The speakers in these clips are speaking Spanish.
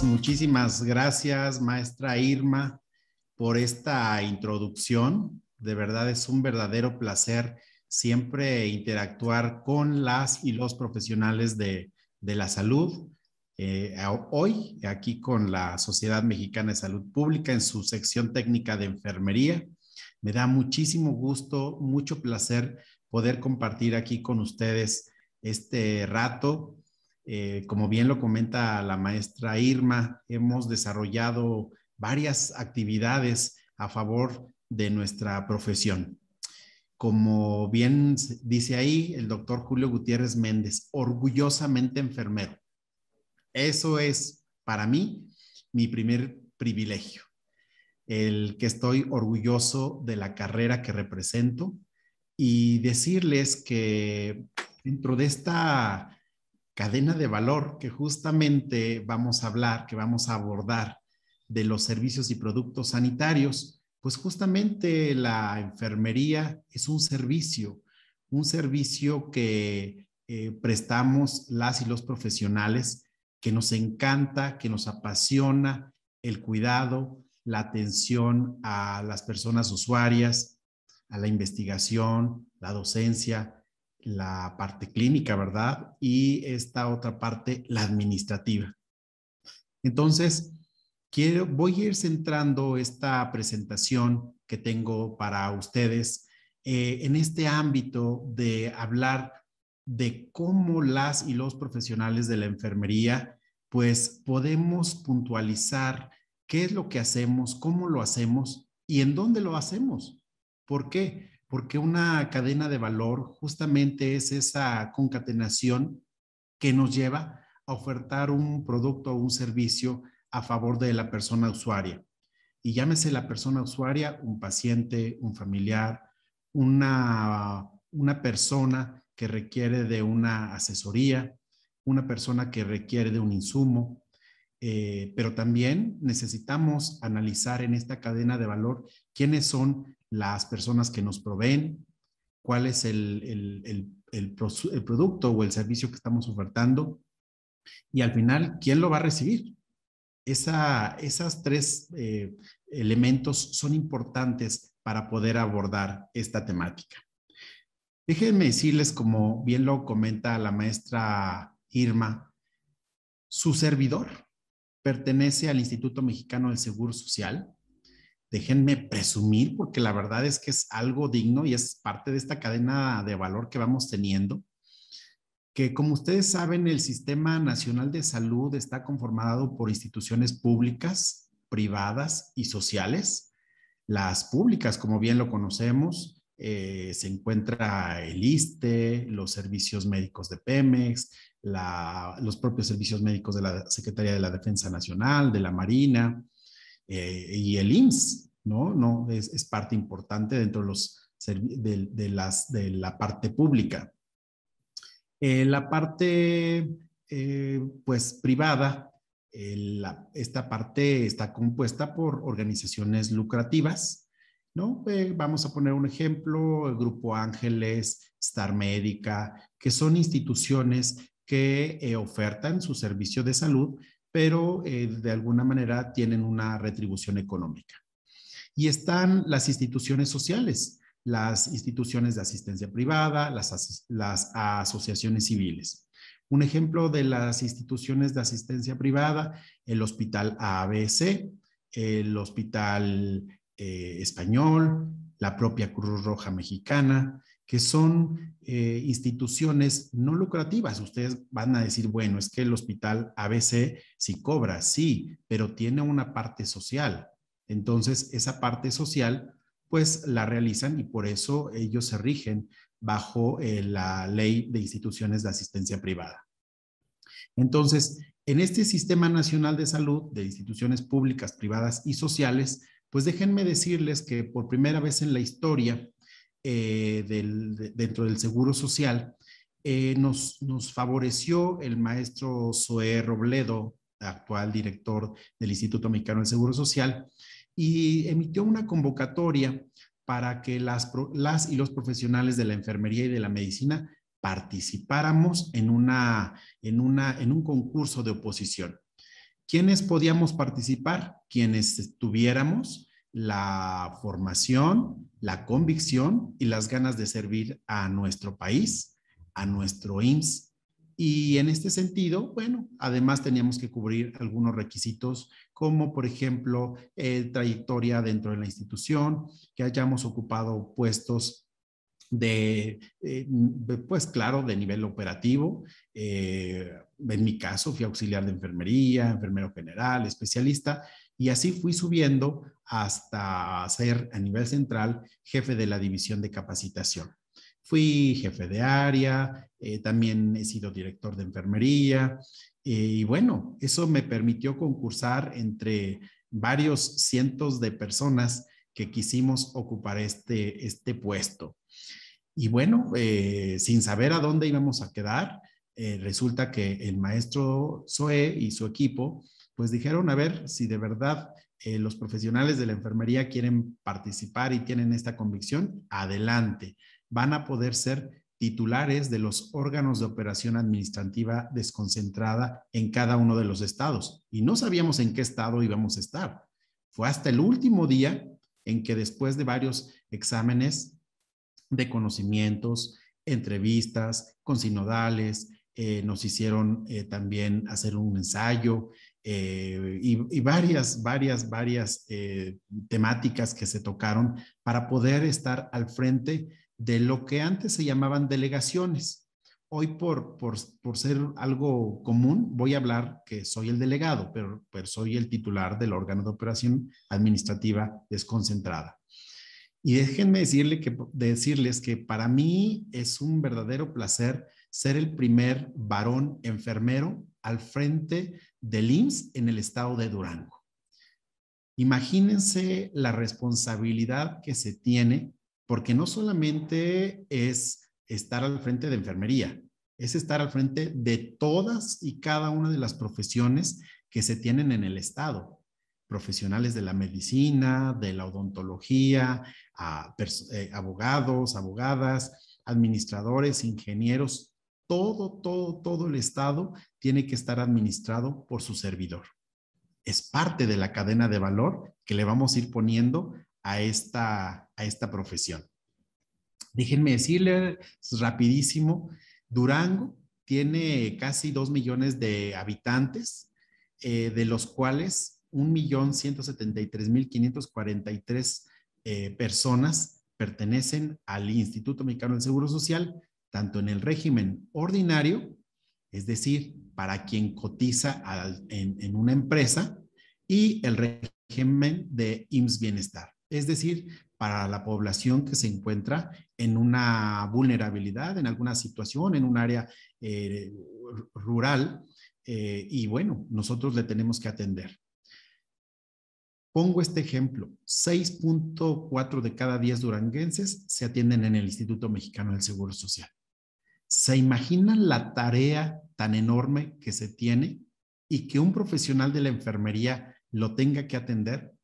Pues, muchísimas gracias, maestra Irma, por esta introducción. De verdad es un verdadero placer siempre interactuar con las y los profesionales de, la salud. Eh, hoy, aquí con la Sociedad Mexicana de Salud Pública en su sección técnica de enfermería. Me da muchísimo gusto, mucho placer poder compartir aquí con ustedes este rato eh, como bien lo comenta la maestra Irma, hemos desarrollado varias actividades a favor de nuestra profesión. Como bien dice ahí el doctor Julio Gutiérrez Méndez, orgullosamente enfermero. Eso es para mí mi primer privilegio, el que estoy orgulloso de la carrera que represento y decirles que dentro de esta cadena de valor que justamente vamos a hablar, que vamos a abordar de los servicios y productos sanitarios, pues justamente la enfermería es un servicio, un servicio que eh, prestamos las y los profesionales, que nos encanta, que nos apasiona el cuidado, la atención a las personas usuarias, a la investigación, la docencia, la parte clínica, ¿verdad? Y esta otra parte, la administrativa. Entonces, quiero, voy a ir centrando esta presentación que tengo para ustedes eh, en este ámbito de hablar de cómo las y los profesionales de la enfermería, pues podemos puntualizar qué es lo que hacemos, cómo lo hacemos y en dónde lo hacemos. ¿Por qué? porque una cadena de valor justamente es esa concatenación que nos lleva a ofertar un producto o un servicio a favor de la persona usuaria. Y llámese la persona usuaria, un paciente, un familiar, una, una persona que requiere de una asesoría, una persona que requiere de un insumo, eh, pero también necesitamos analizar en esta cadena de valor quiénes son las personas que nos proveen, cuál es el, producto o el servicio que estamos ofertando y al final, ¿quién lo va a recibir? Esa, esas tres eh, elementos son importantes para poder abordar esta temática. Déjenme decirles, como bien lo comenta la maestra Irma, su servidor pertenece al Instituto Mexicano del Seguro Social. Déjenme presumir porque la verdad es que es algo digno y es parte de esta cadena de valor que vamos teniendo, que como ustedes saben, el Sistema Nacional de Salud está conformado por instituciones públicas, privadas y sociales. Las públicas, como bien lo conocemos, eh, se encuentra el ISTE, los servicios médicos de Pemex, los propios servicios médicos de la Secretaría de la Defensa Nacional, de la Marina eh, y el INS, ¿no? no es, parte importante dentro de, los, la parte pública. Eh, la parte, pues, privada, esta parte está compuesta por organizaciones lucrativas, ¿no? Eh, vamos a poner un ejemplo, el Grupo Ángeles, Star Médica, que son instituciones que eh, ofertan su servicio de salud, pero eh, de alguna manera tienen una retribución económica. Y están las instituciones sociales, las instituciones de asistencia privada, las, las asociaciones civiles. Un ejemplo de las instituciones de asistencia privada, el Hospital ABC, el Hospital eh, español, la propia Cruz Roja Mexicana, que son eh, instituciones no lucrativas. Ustedes van a decir, bueno, es que el hospital ABC sí cobra, sí, pero tiene una parte social. Entonces, esa parte social, pues la realizan y por eso ellos se rigen bajo eh, la ley de instituciones de asistencia privada. Entonces, en este Sistema Nacional de Salud de instituciones públicas, privadas y sociales, pues déjenme decirles que por primera vez en la historia eh, dentro del Seguro Social eh, nos, favoreció el maestro Zoé Robledo, actual director del Instituto Mexicano del Seguro Social, y emitió una convocatoria para que las, y los profesionales de la enfermería y de la medicina participáramos en, en un concurso de oposición. ¿Quiénes podíamos participar? Quienes tuviéramos la formación, la convicción y las ganas de servir a nuestro país, a nuestro IMSS. Y en este sentido, bueno, además teníamos que cubrir algunos requisitos como, por ejemplo, eh, trayectoria dentro de la institución, que hayamos ocupado puestos de, eh, pues claro, de nivel operativo. Eh, en mi caso, fui auxiliar de enfermería, enfermero general, especialista, y así fui subiendo hasta ser a nivel central jefe de la división de capacitación. Fui jefe de área, eh, también he sido director de enfermería y bueno, eso me permitió concursar entre varios cientos de personas que quisimos ocupar este, este puesto. Y bueno, eh, sin saber a dónde íbamos a quedar, eh, resulta que el maestro Zoe y su equipo, pues dijeron, a ver, si de verdad eh, los profesionales de la enfermería quieren participar y tienen esta convicción, adelante, van a poder ser titulares de los órganos de operación administrativa desconcentrada en cada uno de los estados. Y no sabíamos en qué estado íbamos a estar. Fue hasta el último día en que después de varios exámenes de conocimientos, entrevistas con sinodales, eh, nos hicieron eh, también hacer un ensayo eh, y, varias, varias, varias temáticas que se tocaron para poder estar al frente de lo que antes se llamaban delegaciones. Hoy por, por, por ser algo común, voy a hablar que soy el delegado, pero, pero soy el titular del órgano de operación administrativa desconcentrada. Y déjenme decirle que, decirles que para mí es un verdadero placer ser el primer varón enfermero al frente del IMSS en el estado de Durango. Imagínense la responsabilidad que se tiene, porque no solamente es estar al frente de enfermería, es estar al frente de todas y cada una de las profesiones que se tienen en el Estado. Profesionales de la medicina, de la odontología, eh, abogados, abogadas, administradores, ingenieros, todo, todo, todo el Estado tiene que estar administrado por su servidor. Es parte de la cadena de valor que le vamos a ir poniendo a esta, a esta profesión. Déjenme decirles rapidísimo, Durango tiene casi dos millones de habitantes, eh, de los cuales un millón ciento setenta y y tres mil quinientos cuarenta tres eh, personas pertenecen al Instituto Mexicano del Seguro Social, tanto en el régimen ordinario, es decir, para quien cotiza en, una empresa, y el régimen de IMSS Bienestar, es decir, para la población que se encuentra en una vulnerabilidad, en alguna situación, en un área eh, rural. Eh, y bueno, nosotros le tenemos que atender. Pongo este ejemplo, 6.4 de cada 10 duranguenses se atienden en el Instituto Mexicano del Seguro Social. ¿Se imaginan la tarea tan enorme que se tiene y que un profesional de la enfermería lo tenga que atender?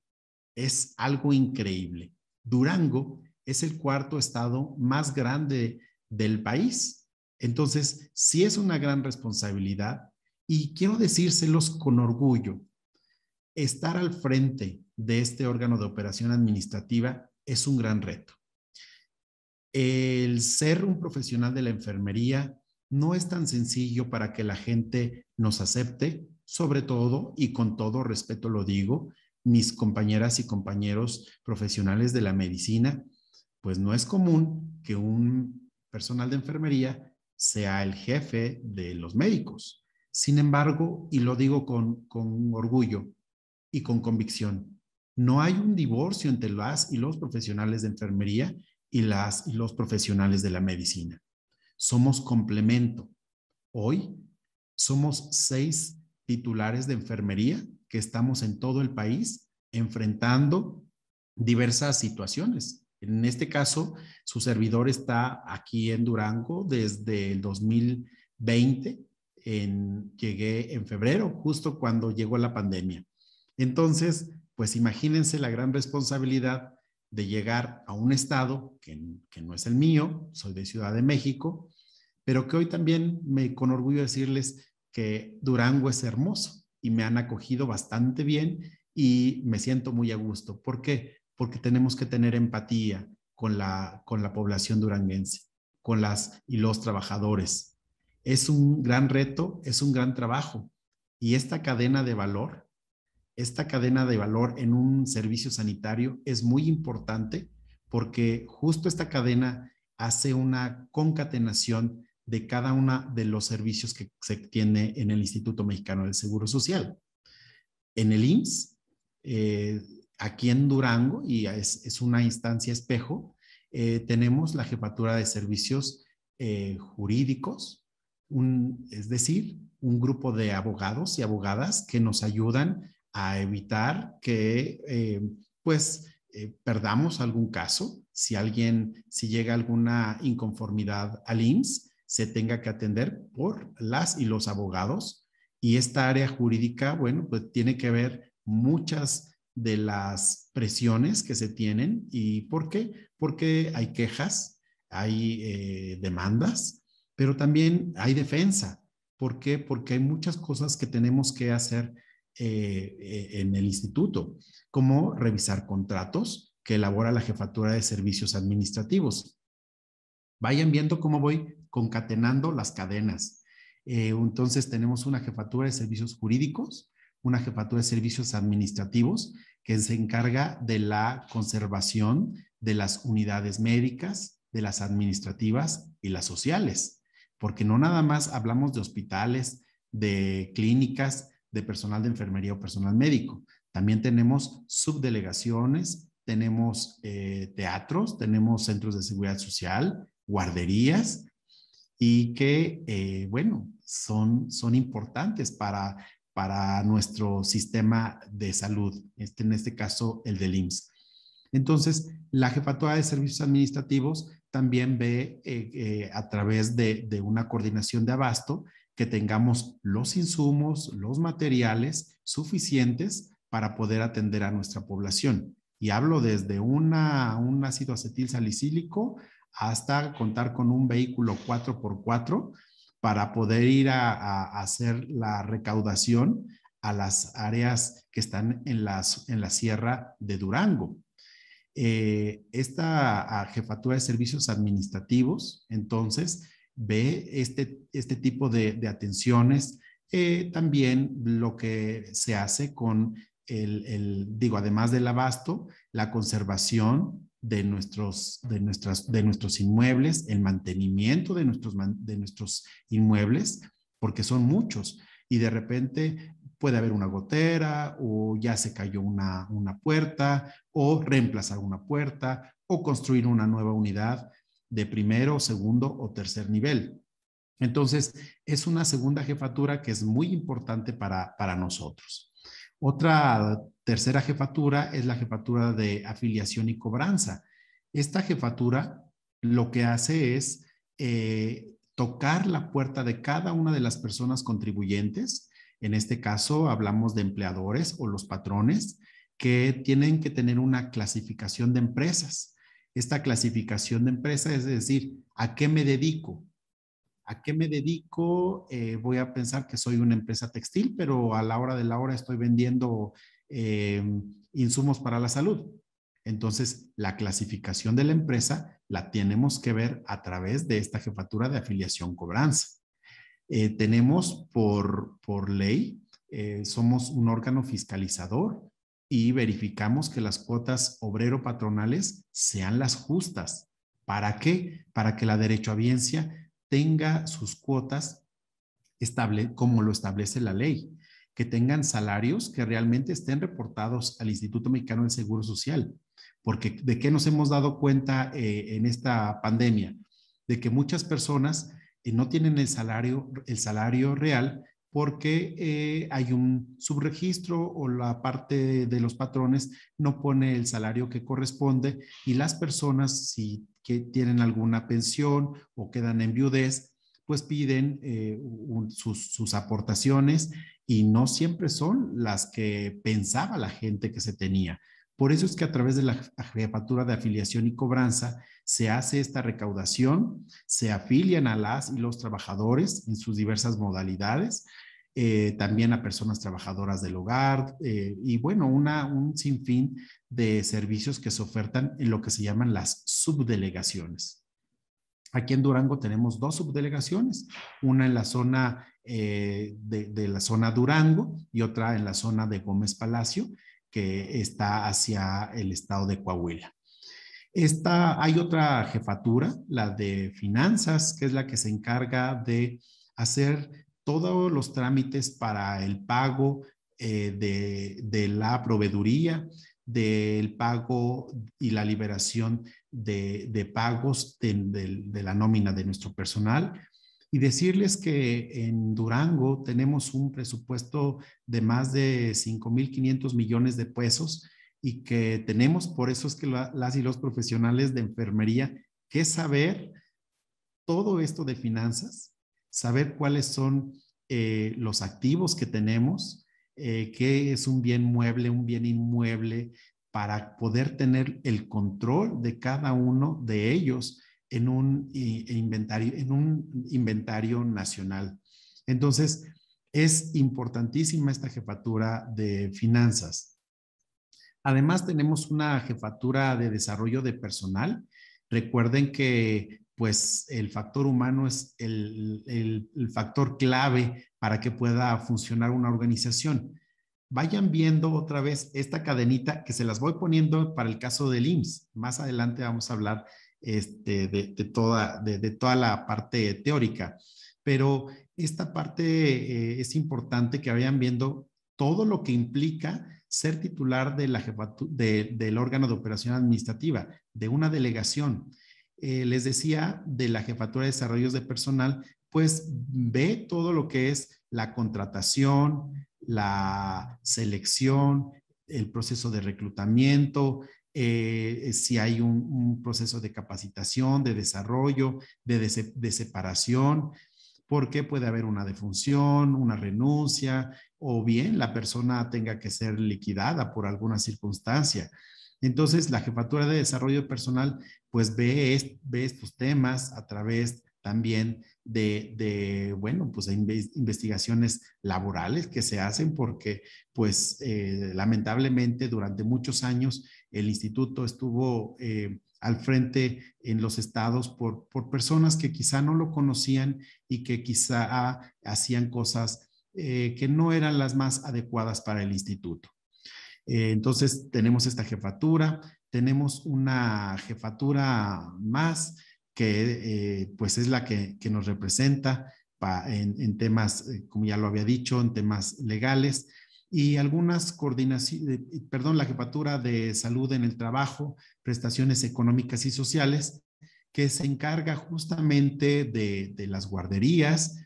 Es algo increíble. Durango es el cuarto estado más grande del país. Entonces, sí es una gran responsabilidad y quiero decírselos con orgullo estar al frente de este órgano de operación administrativa es un gran reto. El ser un profesional de la enfermería no es tan sencillo para que la gente nos acepte, sobre todo, y con todo respeto lo digo, mis compañeras y compañeros profesionales de la medicina, pues no es común que un personal de enfermería sea el jefe de los médicos. Sin embargo, y lo digo con, con orgullo, y con convicción. No hay un divorcio entre las y los profesionales de enfermería y las y los profesionales de la medicina. Somos complemento. Hoy somos seis titulares de enfermería que estamos en todo el país enfrentando diversas situaciones. En este caso, su servidor está aquí en Durango desde el 2020. llegué en febrero, justo cuando llegó la pandemia. Entonces, pues imagínense la gran responsabilidad de llegar a un estado que, no es el mío, soy de Ciudad de México, pero que hoy también me con orgullo decirles que Durango es hermoso y me han acogido bastante bien y me siento muy a gusto. ¿Por qué? Porque tenemos que tener empatía con la, con la población duranguense, con las y los trabajadores. Es un gran reto, es un gran trabajo y esta cadena de valor esta cadena de valor en un servicio sanitario es muy importante porque justo esta cadena hace una concatenación de cada uno de los servicios que se tiene en el Instituto Mexicano del Seguro Social. En el IMSS, eh, aquí en Durango, y es, una instancia espejo, eh, tenemos la jefatura de servicios eh, jurídicos, es decir, un grupo de abogados y abogadas que nos ayudan a evitar que, eh, pues, eh, perdamos algún caso. Si alguien, si llega alguna inconformidad al IMSS, se tenga que atender por las y los abogados. Y esta área jurídica, bueno, pues tiene que ver muchas de las presiones que se tienen. ¿Y por qué? Porque hay quejas, hay eh, demandas, pero también hay defensa. ¿Por qué? Porque hay muchas cosas que tenemos que hacer eh, en el instituto, cómo revisar contratos que elabora la jefatura de servicios administrativos. Vayan viendo cómo voy concatenando las cadenas. Eh, entonces tenemos una jefatura de servicios jurídicos, una jefatura de servicios administrativos que se encarga de la conservación de las unidades médicas, de las administrativas y las sociales, porque no nada más hablamos de hospitales, de clínicas, de personal de enfermería o personal médico. También tenemos subdelegaciones, tenemos eh, teatros, tenemos centros de seguridad social, guarderías, y que, eh, bueno, son, importantes para, nuestro sistema de salud, este, en este caso el del IMSS. Entonces, la Jefatura de Servicios Administrativos también ve eh, a través de, una coordinación de abasto que tengamos los insumos, los materiales suficientes para poder atender a nuestra población. Y hablo desde un ácido acetil salicílico hasta contar con un vehículo 4x4 para poder ir a, hacer la recaudación a las áreas que están en, la sierra de Durango. Eh, esta jefatura de servicios administrativos, entonces, ve este, este, tipo de, atenciones. Eh, también lo que se hace con el, digo, además del abasto, la conservación de nuestros, de nuestros inmuebles, el mantenimiento de nuestros, inmuebles, porque son muchos y de repente puede haber una gotera o ya se cayó una, una puerta o reemplazar una puerta o construir una nueva unidad de primero, segundo o tercer nivel. Entonces, es una segunda jefatura que es muy importante para, nosotros. Otra tercera jefatura es la jefatura de afiliación y cobranza. Esta jefatura lo que hace es eh, tocar la puerta de cada una de las personas contribuyentes. En este caso, hablamos de empleadores o los patrones que tienen que tener una clasificación de empresas esta clasificación de empresa, es decir, ¿a qué me dedico? ¿A qué me dedico? Eh, voy a pensar que soy una empresa textil, pero a la hora de la hora estoy vendiendo eh, insumos para la salud. Entonces, la clasificación de la empresa la tenemos que ver a través de esta jefatura de afiliación cobranza. Eh, tenemos por, ley, somos un órgano fiscalizador y verificamos que las cuotas obrero-patronales sean las justas. ¿Para qué? Para que la derechohabiencia tenga sus cuotas estable, como lo establece la ley, que tengan salarios que realmente estén reportados al Instituto Mexicano de Seguro Social. Porque de qué nos hemos dado cuenta eh, en esta pandemia? De que muchas personas eh, no tienen el salario, el salario real porque eh, hay un subregistro o la parte de, los patrones no pone el salario que corresponde y las personas, si que tienen alguna pensión o quedan en viudez, pues piden eh, sus, aportaciones y no siempre son las que pensaba la gente que se tenía. Por eso es que a través de la jefatura de afiliación y cobranza se hace esta recaudación, se afilian a las y los trabajadores en sus diversas modalidades eh, también a personas trabajadoras del hogar eh, y bueno, una, un sinfín de servicios que se ofertan en lo que se llaman las subdelegaciones. Aquí en Durango tenemos dos subdelegaciones, una en la zona eh, de, la zona Durango y otra en la zona de Gómez Palacio, que está hacia el estado de Coahuila. Esta, hay otra jefatura, la de finanzas, que es la que se encarga de hacer todos los trámites para el pago eh, de, la proveeduría, del pago y la liberación de, pagos de, la nómina de nuestro personal. Y decirles que en Durango tenemos un presupuesto de más de 5.500 millones de pesos y que tenemos, por eso es que las y los profesionales de enfermería, que saber todo esto de finanzas, saber cuáles son eh, los activos que tenemos, eh, qué es un bien mueble, un bien inmueble, para poder tener el control de cada uno de ellos en un eh, inventario, en un inventario nacional. Entonces, es importantísima esta jefatura de finanzas. Además, tenemos una jefatura de desarrollo de personal. Recuerden que pues el factor humano es el, factor clave para que pueda funcionar una organización. Vayan viendo otra vez esta cadenita que se las voy poniendo para el caso del IMSS. Más adelante vamos a hablar este, de, toda, la parte teórica, pero esta parte eh, es importante que vayan viendo todo lo que implica ser titular de del órgano de operación administrativa, de una delegación, eh, les decía de la Jefatura de Desarrollos de Personal, pues ve todo lo que es la contratación, la selección, el proceso de reclutamiento, eh, si hay un, proceso de capacitación, de desarrollo, de, separación, porque puede haber una defunción, una renuncia, o bien la persona tenga que ser liquidada por alguna circunstancia. Entonces, la Jefatura de Desarrollo de Personal pues ve, estos temas a través también de, bueno, pues investigaciones laborales que se hacen porque, pues, eh, lamentablemente durante muchos años el instituto estuvo eh, al frente en los estados por, personas que quizá no lo conocían y que quizá hacían cosas eh, que no eran las más adecuadas para el instituto. entonces, tenemos esta jefatura, tenemos una jefatura más que eh, pues es la que, nos representa en, temas, eh, como ya lo había dicho, en temas legales y algunas coordinaciones, perdón, la jefatura de salud en el trabajo, prestaciones económicas y sociales, que se encarga justamente de, las guarderías.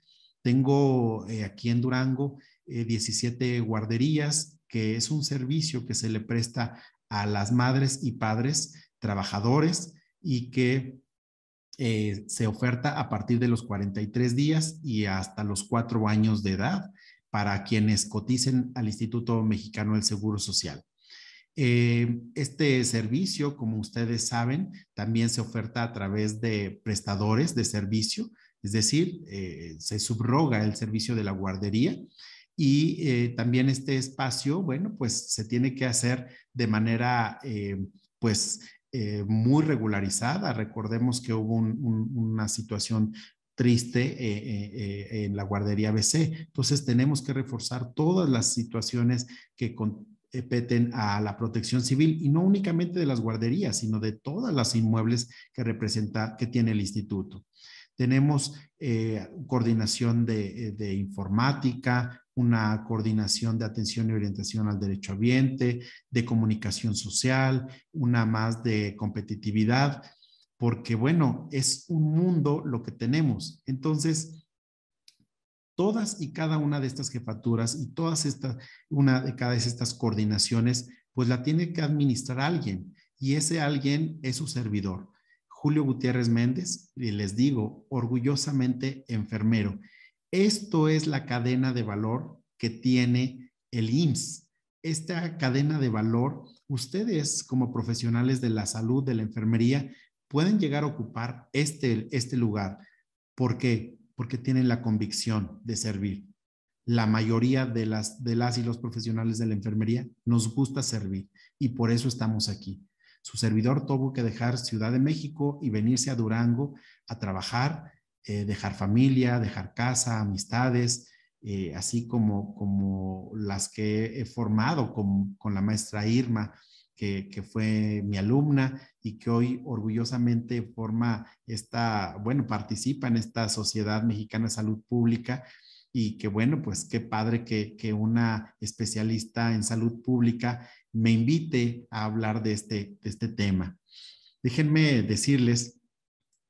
Tengo eh, aquí en Durango 17 guarderías, que es un servicio que se le presta a las madres y padres trabajadores y que eh, se oferta a partir de los 43 días y hasta los cuatro años de edad para quienes coticen al Instituto Mexicano del Seguro Social. Eh, este servicio, como ustedes saben, también se oferta a través de prestadores de servicio, es decir, eh, se subroga el servicio de la guardería y eh, también este espacio, bueno, pues se tiene que hacer de manera, eh, pues, eh, muy regularizada. Recordemos que hubo una situación triste en la guardería BC. Entonces tenemos que reforzar todas las situaciones que competen a la protección civil y no únicamente de las guarderías, sino de todas las inmuebles que representa, que tiene el instituto. Tenemos coordinación de informática, una coordinación de atención y orientación al derecho ambiente, de comunicación social, una más de competitividad, porque bueno, es un mundo lo que tenemos. Entonces, todas y cada una de estas jefaturas y todas estas, una de cada estas coordinaciones, pues la tiene que administrar alguien y ese alguien es su servidor. Julio Gutiérrez Méndez, y les digo, orgullosamente enfermero. Esto es la cadena de valor que tiene el IMSS. Esta cadena de valor, ustedes como profesionales de la salud, de la enfermería, pueden llegar a ocupar este, este, lugar. ¿Por qué? Porque tienen la convicción de servir. La mayoría de las, de las y los profesionales de la enfermería nos gusta servir y por eso estamos aquí. Su servidor tuvo que dejar Ciudad de México y venirse a Durango a trabajar eh, dejar familia, dejar casa, amistades, eh, así como, como las que he formado con, con la maestra Irma, que, que, fue mi alumna y que hoy orgullosamente forma esta, bueno, participa en esta Sociedad Mexicana de Salud Pública y que bueno, pues qué padre que, que una especialista en salud pública me invite a hablar de este, de este tema. Déjenme decirles,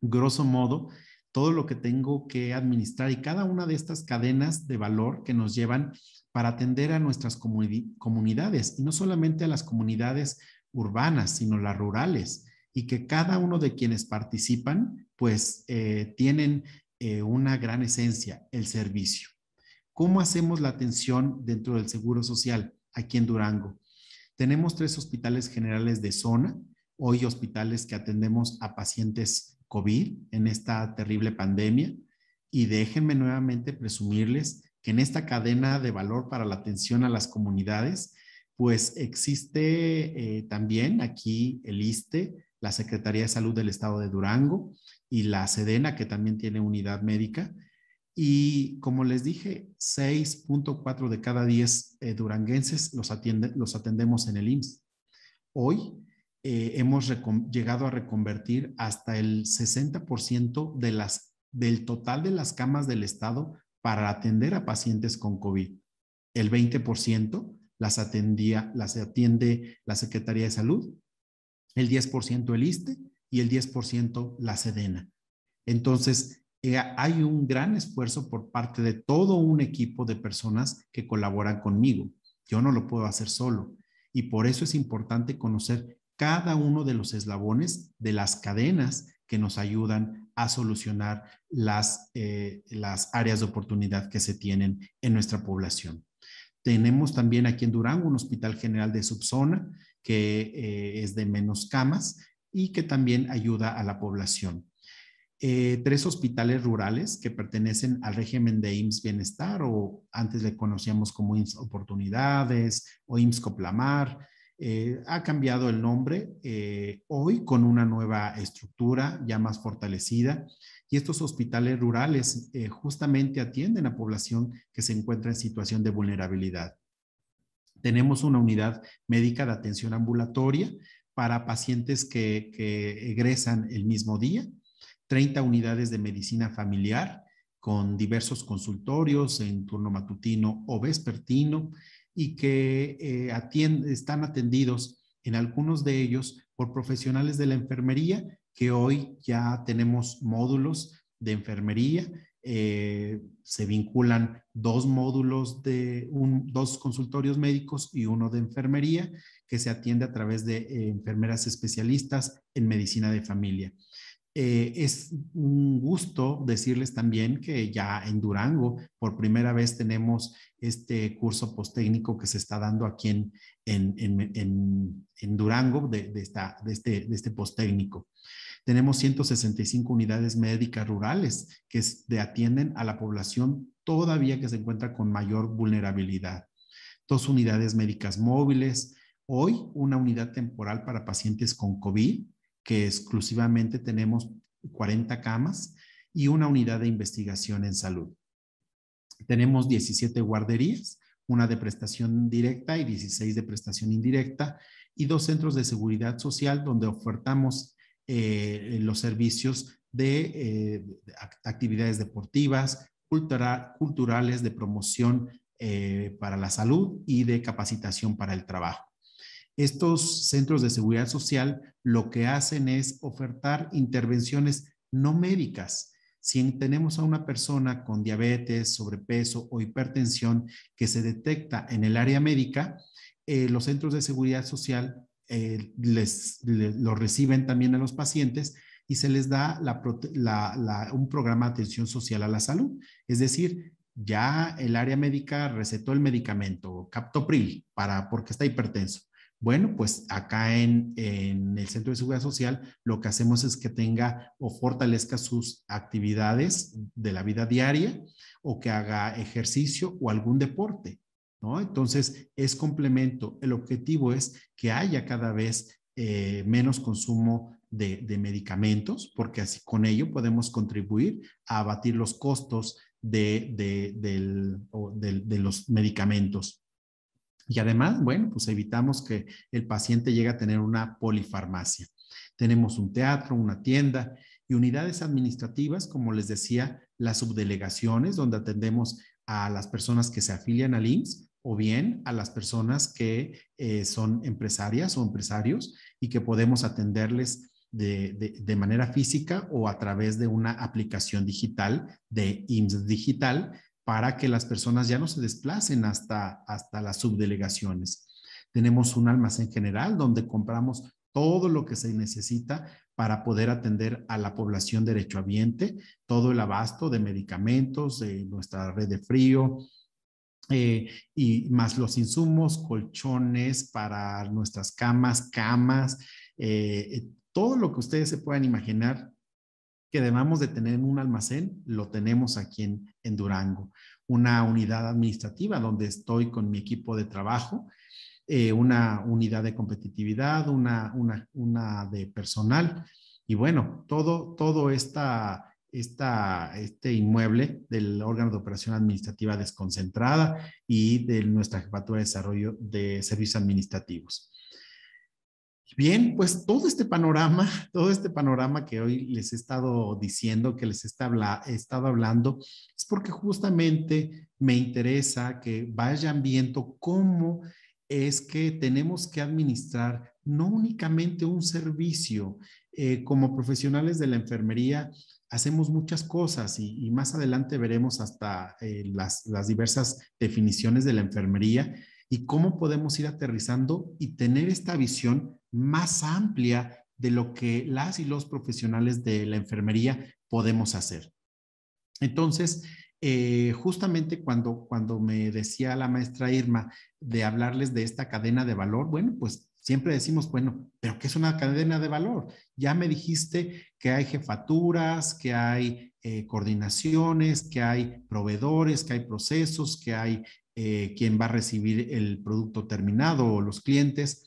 grosso modo, todo lo que tengo que administrar y cada una de estas cadenas de valor que nos llevan para atender a nuestras comunidades y no solamente a las comunidades urbanas, sino las rurales y que cada uno de quienes participan pues eh, tienen eh, una gran esencia, el servicio. ¿Cómo hacemos la atención dentro del Seguro Social aquí en Durango? Tenemos tres hospitales generales de zona, hoy hospitales que atendemos a pacientes COVID, en esta terrible pandemia. Y déjenme nuevamente presumirles que en esta cadena de valor para la atención a las comunidades, pues existe eh, también aquí el ISTE, la Secretaría de Salud del Estado de Durango y la SEDENA, que también tiene unidad médica. Y como les dije, 6.4 de cada 10 eh, duranguenses los, atiende, los atendemos en el IMSS. Hoy eh, hemos llegado a reconvertir hasta el 60% de las, del total de las camas del Estado para atender a pacientes con COVID. El 20% las, atendía, las atiende la Secretaría de Salud, el 10% el ISTE y el 10% la SEDENA. Entonces, eh, hay un gran esfuerzo por parte de todo un equipo de personas que colaboran conmigo. Yo no lo puedo hacer solo. Y por eso es importante conocer cada uno de los eslabones de las cadenas que nos ayudan a solucionar eh, las, áreas de oportunidad que se tienen en nuestra población. Tenemos también aquí en Durango un hospital general de subzona que eh, es de menos camas y que también ayuda a la población. Eh, tres hospitales rurales que pertenecen al régimen de IMSS Bienestar o antes le conocíamos como IMSS Oportunidades o IMSS Coplamar, eh, ha cambiado el nombre eh, hoy con una nueva estructura ya más fortalecida y estos hospitales rurales eh, justamente atienden a población que se encuentra en situación de vulnerabilidad. Tenemos una unidad médica de atención ambulatoria para pacientes que, que egresan el mismo día, 30 unidades de medicina familiar con diversos consultorios en turno matutino o vespertino, y que eh, están atendidos en algunos de ellos por profesionales de la enfermería, que hoy ya tenemos módulos de enfermería. Eh, se vinculan dos módulos de dos consultorios médicos y uno de enfermería que se atiende a través de eh, enfermeras especialistas en medicina de familia. Eh, es un gusto decirles también que ya en Durango por primera vez tenemos este curso posttécnico que se está dando aquí en, en, Durango de, de, esta, de, este, de este posttécnico. Tenemos 165 unidades médicas rurales que atienden a la población todavía que se encuentra con mayor vulnerabilidad. Dos unidades médicas móviles. Hoy una unidad temporal para pacientes con COVID que exclusivamente tenemos 40 camas y una unidad de investigación en salud. Tenemos 17 guarderías, una de prestación directa y 16 de prestación indirecta y dos centros de seguridad social donde ofertamos eh, los servicios de eh, actividades deportivas, culturales, de promoción eh, para la salud y de capacitación para el trabajo. Estos centros de seguridad social lo que hacen es ofertar intervenciones no médicas. Si tenemos a una persona con diabetes, sobrepeso o hipertensión que se detecta en el área médica, eh, los centros de seguridad social eh, lo reciben también a los pacientes y se les da un programa de atención social a la salud. Es decir, ya el área médica recetó el medicamento, captopril, para, porque está hipertenso. Bueno, pues acá en, el Centro de Seguridad Social lo que hacemos es que tenga o fortalezca sus actividades de la vida diaria o que haga ejercicio o algún deporte, ¿no? Entonces, es complemento. El objetivo es que haya cada vez eh, menos consumo de, medicamentos, porque así con ello podemos contribuir a abatir los costos de, los medicamentos. Y además, bueno, pues evitamos que el paciente llegue a tener una polifarmacia. Tenemos un teatro, una tienda y unidades administrativas, como les decía, las subdelegaciones, donde atendemos a las personas que se afilian al IMSS o bien a las personas que eh, son empresarias o empresarios y que podemos atenderles de, de, manera física o a través de una aplicación digital de IMSS Digital para que las personas ya no se desplacen hasta, hasta las subdelegaciones. Tenemos un almacén general donde compramos todo lo que se necesita para poder atender a la población derechohabiente, todo el abasto de medicamentos, de nuestra red de frío, eh, y más los insumos, colchones para nuestras camas, camas, eh, eh, todo lo que ustedes se puedan imaginar que debamos de tener un almacén, lo tenemos aquí en, Durango. Una unidad administrativa donde estoy con mi equipo de trabajo, eh, una unidad de competitividad, una, de personal. Y bueno, todo, todo esta, este inmueble del órgano de operación administrativa desconcentrada y de nuestra Jefatura de Desarrollo de Servicios Administrativos. Bien, pues todo este panorama, todo este panorama que hoy les he estado diciendo, que les he, estado hablando, es porque justamente me interesa que vayan viendo cómo es que tenemos que administrar no únicamente un servicio. Eh, como profesionales de la enfermería hacemos muchas cosas y, más adelante veremos hasta eh, las, las diversas definiciones de la enfermería y cómo podemos ir aterrizando y tener esta visión más amplia de lo que las y los profesionales de la enfermería podemos hacer. Entonces, eh, justamente cuando, cuando me decía la maestra Irma de hablarles de esta cadena de valor, bueno, pues siempre decimos, bueno, pero ¿qué es una cadena de valor? Ya me dijiste que hay jefaturas, que hay eh, coordinaciones, que hay proveedores, que hay procesos, que hay eh, quien va a recibir el producto terminado o los clientes.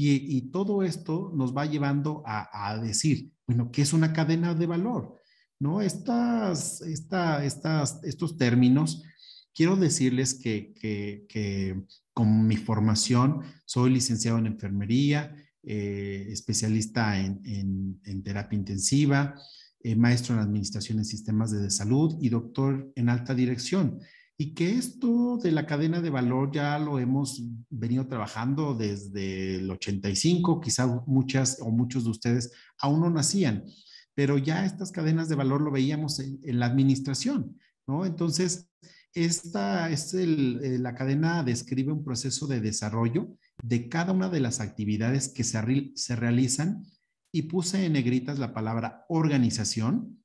Y, todo esto nos va llevando a, decir, bueno, ¿qué es una cadena de valor? ¿No? Estas, esta, estas, estos términos, quiero decirles que, con mi formación soy licenciado en enfermería, eh, especialista en, terapia intensiva, eh, maestro en administración en sistemas de salud y doctor en alta dirección. Y que esto de la cadena de valor ya lo hemos venido trabajando desde el 85, quizás muchas o muchos de ustedes aún no nacían, pero ya estas cadenas de valor lo veíamos en, la administración, ¿no? Entonces, esta es eh, la cadena describe un proceso de desarrollo de cada una de las actividades que se realizan y puse en negritas la palabra organización.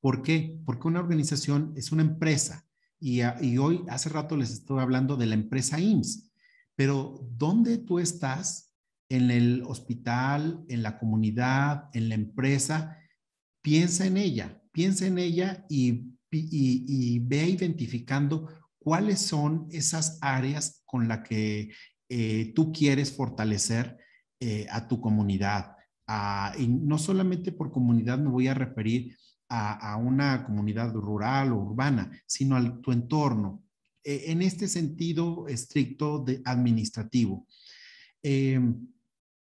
¿Por qué? Porque una organización es una empresa, y, hoy, hace rato les estoy hablando de la empresa IMSS, pero ¿dónde tú estás? En el hospital, en la comunidad, en la empresa, piensa en ella, piensa en ella y, ve identificando cuáles son esas áreas con las que eh, tú quieres fortalecer eh, a tu comunidad. Ah, y no solamente por comunidad me voy a referir a, una comunidad rural o urbana, sino a tu entorno, e, en este sentido estricto de administrativo. Eh,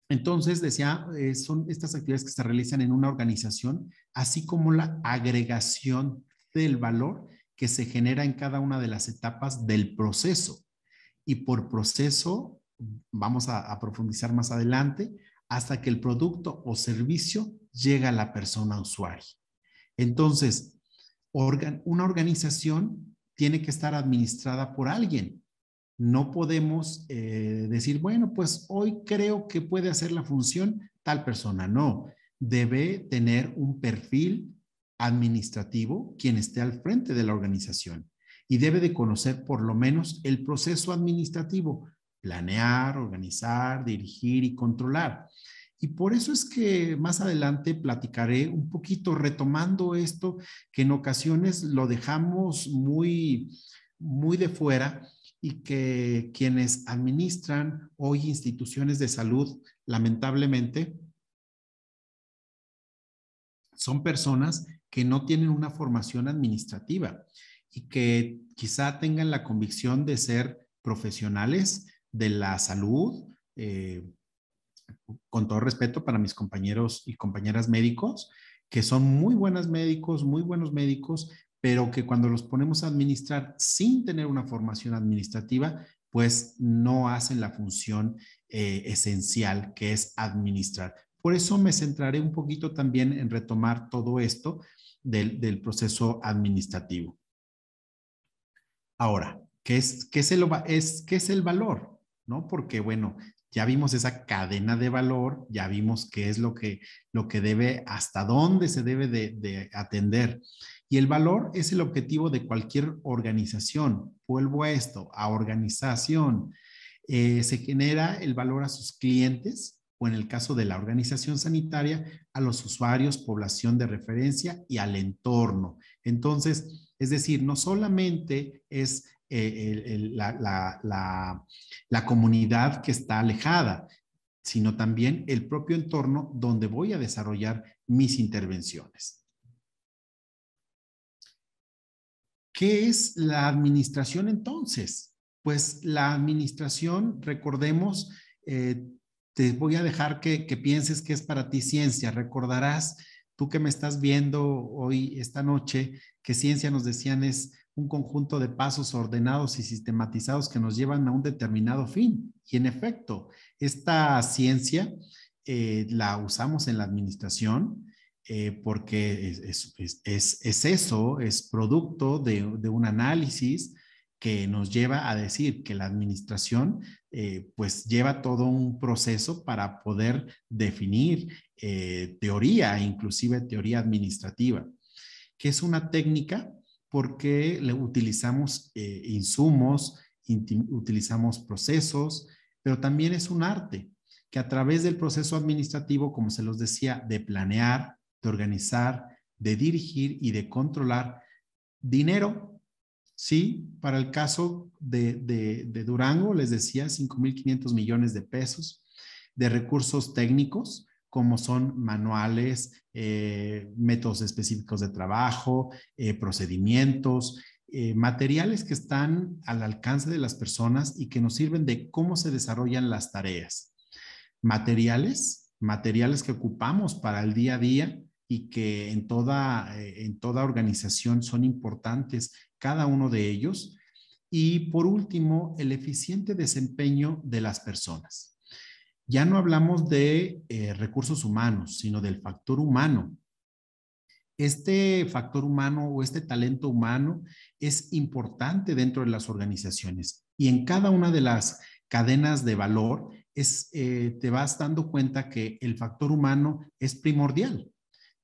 entonces, decía, eh, son estas actividades que se realizan en una organización, así como la agregación del valor que se genera en cada una de las etapas del proceso. Y por proceso, vamos a, a profundizar más adelante, hasta que el producto o servicio llega a la persona usuaria. Entonces, una organización tiene que estar administrada por alguien. No podemos eh, decir, bueno, pues hoy creo que puede hacer la función tal persona. No, debe tener un perfil administrativo quien esté al frente de la organización y debe de conocer por lo menos el proceso administrativo, planear, organizar, dirigir y controlar. Y por eso es que más adelante platicaré un poquito retomando esto que en ocasiones lo dejamos muy, muy de fuera y que quienes administran hoy instituciones de salud, lamentablemente, son personas que no tienen una formación administrativa y que quizá tengan la convicción de ser profesionales de la salud, eh, con todo respeto para mis compañeros y compañeras médicos, que son muy buenas médicos, muy buenos médicos, pero que cuando los ponemos a administrar sin tener una formación administrativa, pues no hacen la función eh, esencial que es administrar. Por eso me centraré un poquito también en retomar todo esto del, proceso administrativo. Ahora, ¿qué es, el, es, qué es el valor? ¿no? Porque, bueno, ya vimos esa cadena de valor, ya vimos qué es lo que, lo que debe, hasta dónde se debe de, atender. Y el valor es el objetivo de cualquier organización. Vuelvo a esto, a organización. Eh, se genera el valor a sus clientes o en el caso de la organización sanitaria, a los usuarios, población de referencia y al entorno. Entonces, es decir, no solamente es eh, la, comunidad que está alejada, sino también el propio entorno donde voy a desarrollar mis intervenciones. ¿Qué es la administración entonces? Pues la administración, recordemos, eh, te voy a dejar que, pienses que es para ti ciencia. Recordarás, tú que me estás viendo hoy, esta noche, que ciencia nos decían es un conjunto de pasos ordenados y sistematizados que nos llevan a un determinado fin. Y en efecto, esta ciencia eh, la usamos en la administración eh, porque es, eso, es producto de, un análisis que nos lleva a decir que la administración eh, pues lleva todo un proceso para poder definir teoría, inclusive teoría administrativa, que es una técnica porque utilizamos eh, insumos, utilizamos procesos, pero también es un arte que a través del proceso administrativo, como se los decía, de planear, de organizar, de dirigir y de controlar dinero, ¿sí? Para el caso de, de Durango, les decía, 5.500 millones de pesos de recursos técnicos, como son manuales, eh, métodos específicos de trabajo, eh, procedimientos, eh, materiales que están al alcance de las personas y que nos sirven de cómo se desarrollan las tareas. Materiales, materiales que ocupamos para el día a día y que en toda organización son importantes, cada uno de ellos. Y por último, el eficiente desempeño de las personas ya no hablamos de eh, recursos humanos, sino del factor humano. Este factor humano o este talento humano es importante dentro de las organizaciones y en cada una de las cadenas de valor eh, te vas dando cuenta que el factor humano es primordial.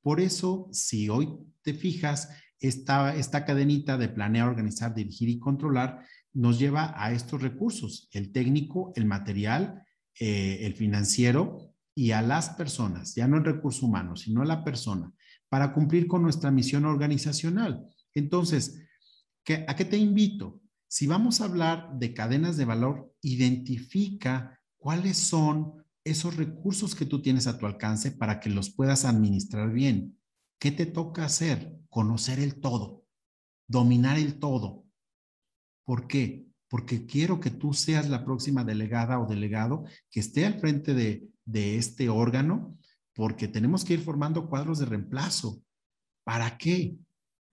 Por eso, si hoy te fijas, esta, esta cadenita de planear, organizar, dirigir y controlar nos lleva a estos recursos, el técnico, el material, eh, el financiero y a las personas, ya no el recurso humanos, sino a la persona, para cumplir con nuestra misión organizacional. Entonces, ¿a qué te invito? Si vamos a hablar de cadenas de valor, identifica cuáles son esos recursos que tú tienes a tu alcance para que los puedas administrar bien. ¿Qué te toca hacer? Conocer el todo, dominar el todo. ¿Por qué? porque quiero que tú seas la próxima delegada o delegado que esté al frente de, de este órgano, porque tenemos que ir formando cuadros de reemplazo. ¿Para qué?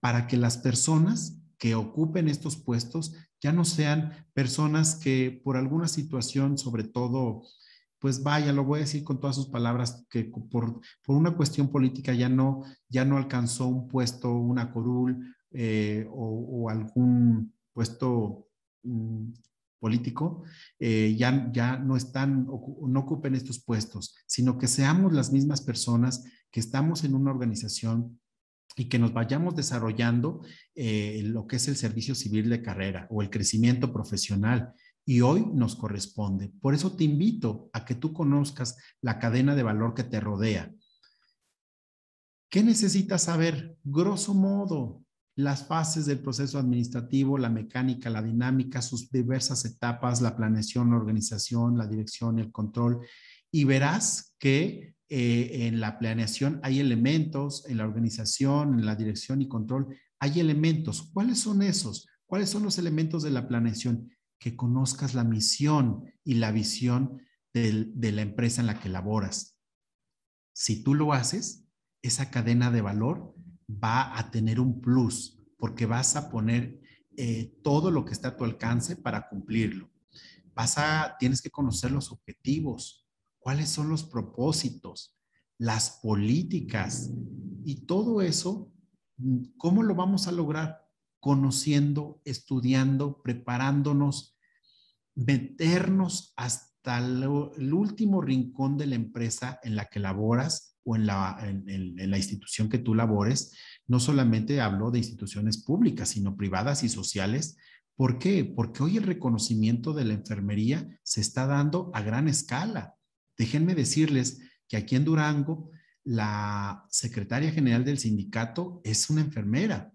Para que las personas que ocupen estos puestos ya no sean personas que por alguna situación, sobre todo, pues vaya, lo voy a decir con todas sus palabras, que por, por una cuestión política ya no, ya no alcanzó un puesto, una corul eh, o, o, algún puesto político, eh, ya, ya no están, no ocupen estos puestos, sino que seamos las mismas personas que estamos en una organización y que nos vayamos desarrollando eh, lo que es el servicio civil de carrera o el crecimiento profesional. Y hoy nos corresponde. Por eso te invito a que tú conozcas la cadena de valor que te rodea. ¿Qué necesitas saber? Grosso modo, las fases del proceso administrativo, la mecánica, la dinámica, sus diversas etapas, la planeación, la organización, la dirección, el control, y verás que eh, en la planeación hay elementos, en la organización, en la dirección y control, hay elementos. ¿Cuáles son esos? ¿Cuáles son los elementos de la planeación? Que conozcas la misión y la visión de la empresa en la que laboras. Si tú lo haces, esa cadena de valor va a tener un plus porque vas a poner eh, todo lo que está a tu alcance para cumplirlo. Vas a, tienes que conocer los objetivos, cuáles son los propósitos, las políticas y todo eso, ¿cómo lo vamos a lograr? Conociendo, estudiando, preparándonos, meternos hasta el último rincón de la empresa en la que laboras o en la, en, la institución que tú labores, no solamente hablo de instituciones públicas, sino privadas y sociales. ¿Por qué? Porque hoy el reconocimiento de la enfermería se está dando a gran escala. Déjenme decirles que aquí en Durango, la secretaria general del sindicato es una enfermera,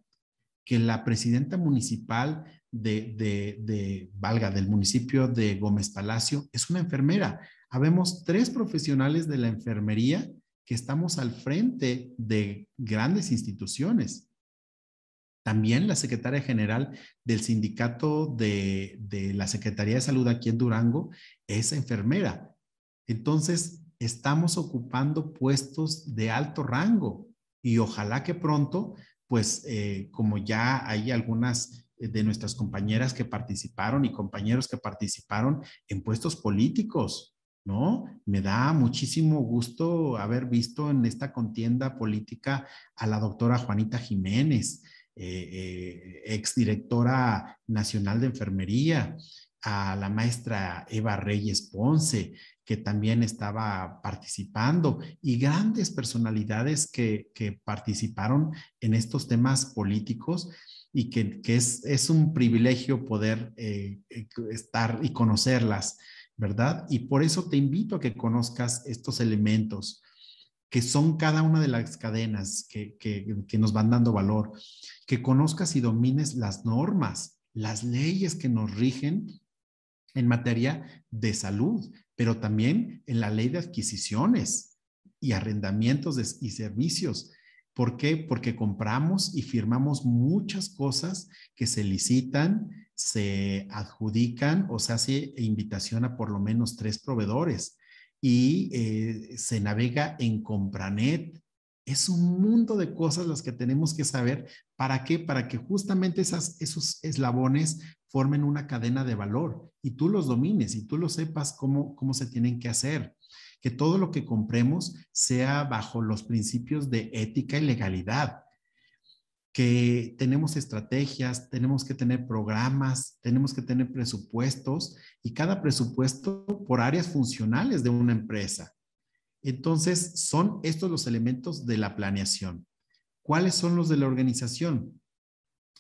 que la presidenta municipal de, de, de valga, del municipio de Gómez Palacio es una enfermera. Habemos tres profesionales de la enfermería que estamos al frente de grandes instituciones. También la secretaria general del sindicato de, la Secretaría de Salud aquí en Durango es enfermera. Entonces, estamos ocupando puestos de alto rango y ojalá que pronto, pues eh, como ya hay algunas de nuestras compañeras que participaron y compañeros que participaron en puestos políticos, ¿no? Me da muchísimo gusto haber visto en esta contienda política a la doctora Juanita Jiménez, eh, eh, ex directora nacional de enfermería, a la maestra Eva Reyes Ponce, que también estaba participando, y grandes personalidades que, participaron en estos temas políticos y que, es, un privilegio poder eh, estar y conocerlas. ¿verdad? Y por eso te invito a que conozcas estos elementos que son cada una de las cadenas que, nos van dando valor, que conozcas y domines las normas, las leyes que nos rigen en materia de salud, pero también en la ley de adquisiciones y arrendamientos y servicios, ¿Por qué? Porque compramos y firmamos muchas cosas que se licitan, se adjudican o se hace invitación a por lo menos tres proveedores y eh, se navega en Compranet. Es un mundo de cosas las que tenemos que saber. ¿Para qué? Para que justamente esos eslabones formen una cadena de valor y tú los domines y tú lo sepas cómo, cómo se tienen que hacer que todo lo que compremos sea bajo los principios de ética y legalidad, que tenemos estrategias, tenemos que tener programas, tenemos que tener presupuestos y cada presupuesto por áreas funcionales de una empresa. Entonces, son estos los elementos de la planeación. ¿Cuáles son los de la organización?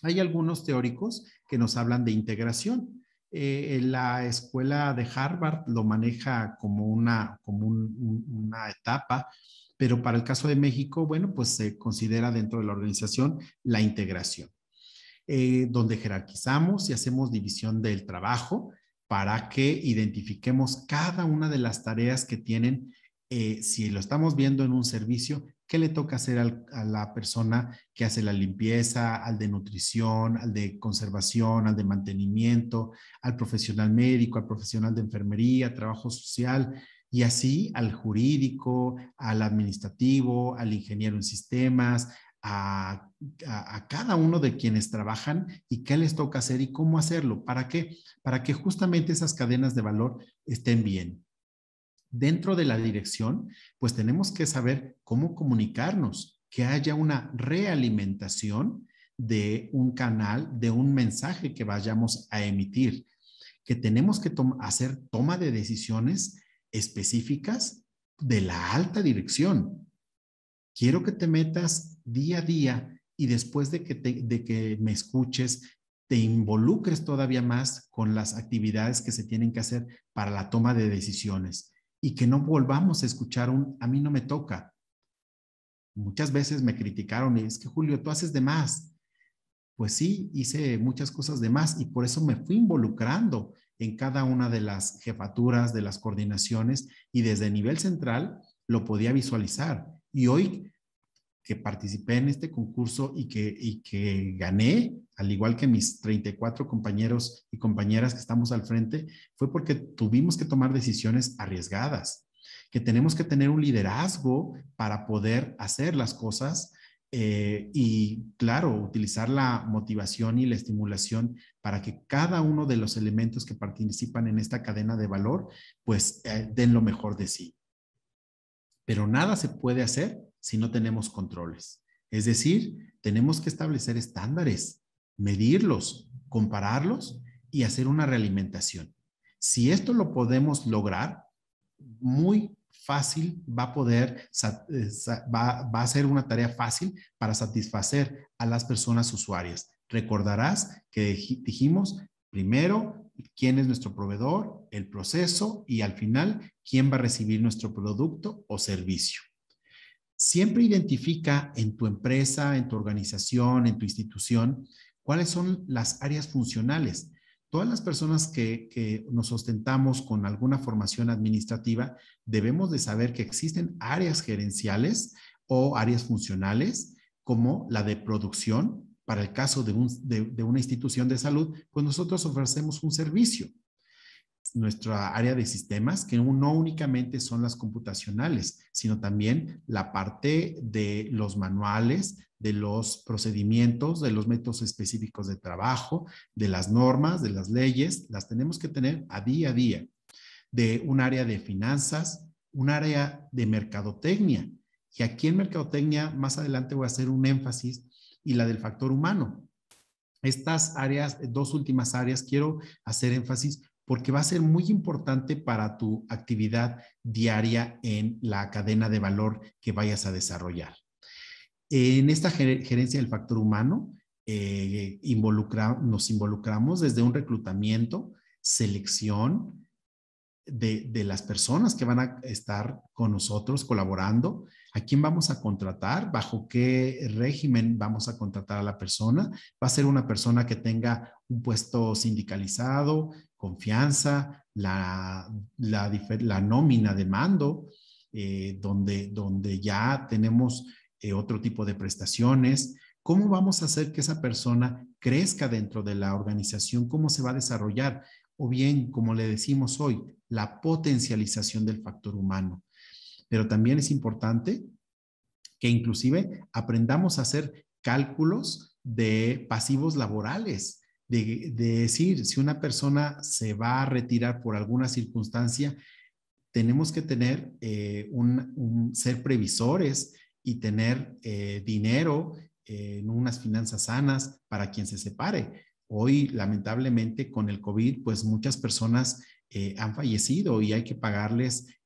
Hay algunos teóricos que nos hablan de integración, eh, la escuela de Harvard lo maneja como una, como una etapa, pero para el caso de México, bueno, pues se considera dentro de la organización la integración, eh, donde jerarquizamos y hacemos división del trabajo para que identifiquemos cada una de las tareas que tienen, eh, si lo estamos viendo en un servicio, ¿Qué le toca hacer a la persona que hace la limpieza, al de nutrición, al de conservación, al de mantenimiento, al profesional médico, al profesional de enfermería, trabajo social? Y así al jurídico, al administrativo, al ingeniero en sistemas, a, a, cada uno de quienes trabajan y qué les toca hacer y cómo hacerlo. ¿Para qué? Para que justamente esas cadenas de valor estén bien dentro de la dirección, pues tenemos que saber cómo comunicarnos, que haya una realimentación de un canal, de un mensaje que vayamos a emitir, que tenemos que hacer toma de decisiones específicas de la alta dirección. Quiero que te metas día a día y después de que, de que me escuches, te involucres todavía más con las actividades que se tienen que hacer para la toma de decisiones y que no volvamos a escuchar un a mí no me toca. Muchas veces me criticaron y es que Julio, tú haces de más. Pues sí, hice muchas cosas de más y por eso me fui involucrando en cada una de las jefaturas, de las coordinaciones y desde nivel central lo podía visualizar. Y hoy que participé en este concurso y que, y que gané, al igual que mis 34 compañeros y compañeras que estamos al frente, fue porque tuvimos que tomar decisiones arriesgadas, que tenemos que tener un liderazgo para poder hacer las cosas eh, y, claro, utilizar la motivación y la estimulación para que cada uno de los elementos que participan en esta cadena de valor, pues eh, den lo mejor de sí. Pero nada se puede hacer si no tenemos controles. Es decir, tenemos que establecer estándares medirlos, compararlos y hacer una realimentación. Si esto lo podemos lograr, muy fácil va a poder, eh, va, va a ser una tarea fácil para satisfacer a las personas usuarias. Recordarás que dijimos primero quién es nuestro proveedor, el proceso y al final quién va a recibir nuestro producto o servicio. Siempre identifica en tu empresa, en tu organización, en tu institución, cuáles son las áreas funcionales. Todas las personas que, nos ostentamos con alguna formación administrativa debemos de saber que existen áreas gerenciales o áreas funcionales como la de producción. Para el caso de, de una institución de salud, pues nosotros ofrecemos un servicio nuestra área de sistemas, que no únicamente son las computacionales, sino también la parte de los manuales, de los procedimientos, de los métodos específicos de trabajo, de las normas, de las leyes, las tenemos que tener a día a día. De un área de finanzas, un área de mercadotecnia. Y aquí en mercadotecnia, más adelante voy a hacer un énfasis y la del factor humano. Estas áreas, dos últimas áreas, quiero hacer énfasis porque va a ser muy importante para tu actividad diaria en la cadena de valor que vayas a desarrollar. En esta gerencia del factor humano eh, involucra, nos involucramos desde un reclutamiento, selección de las personas que van a estar con nosotros colaborando, a quién vamos a contratar, bajo qué régimen vamos a contratar a la persona. Va a ser una persona que tenga un puesto sindicalizado, confianza, la, nómina de mando, eh, donde, donde ya tenemos eh, otro tipo de prestaciones. ¿Cómo vamos a hacer que esa persona crezca dentro de la organización? ¿Cómo se va a desarrollar? O bien, como le decimos hoy, la potencialización del factor humano. Pero también es importante que inclusive aprendamos a hacer cálculos de pasivos laborales, de, decir si una persona se va a retirar por alguna circunstancia, tenemos que tener eh, un, ser previsores y tener eh, dinero eh, en unas finanzas sanas para quien se separe. Hoy, lamentablemente, con el COVID, pues muchas personas han fallecido y hay que pagarles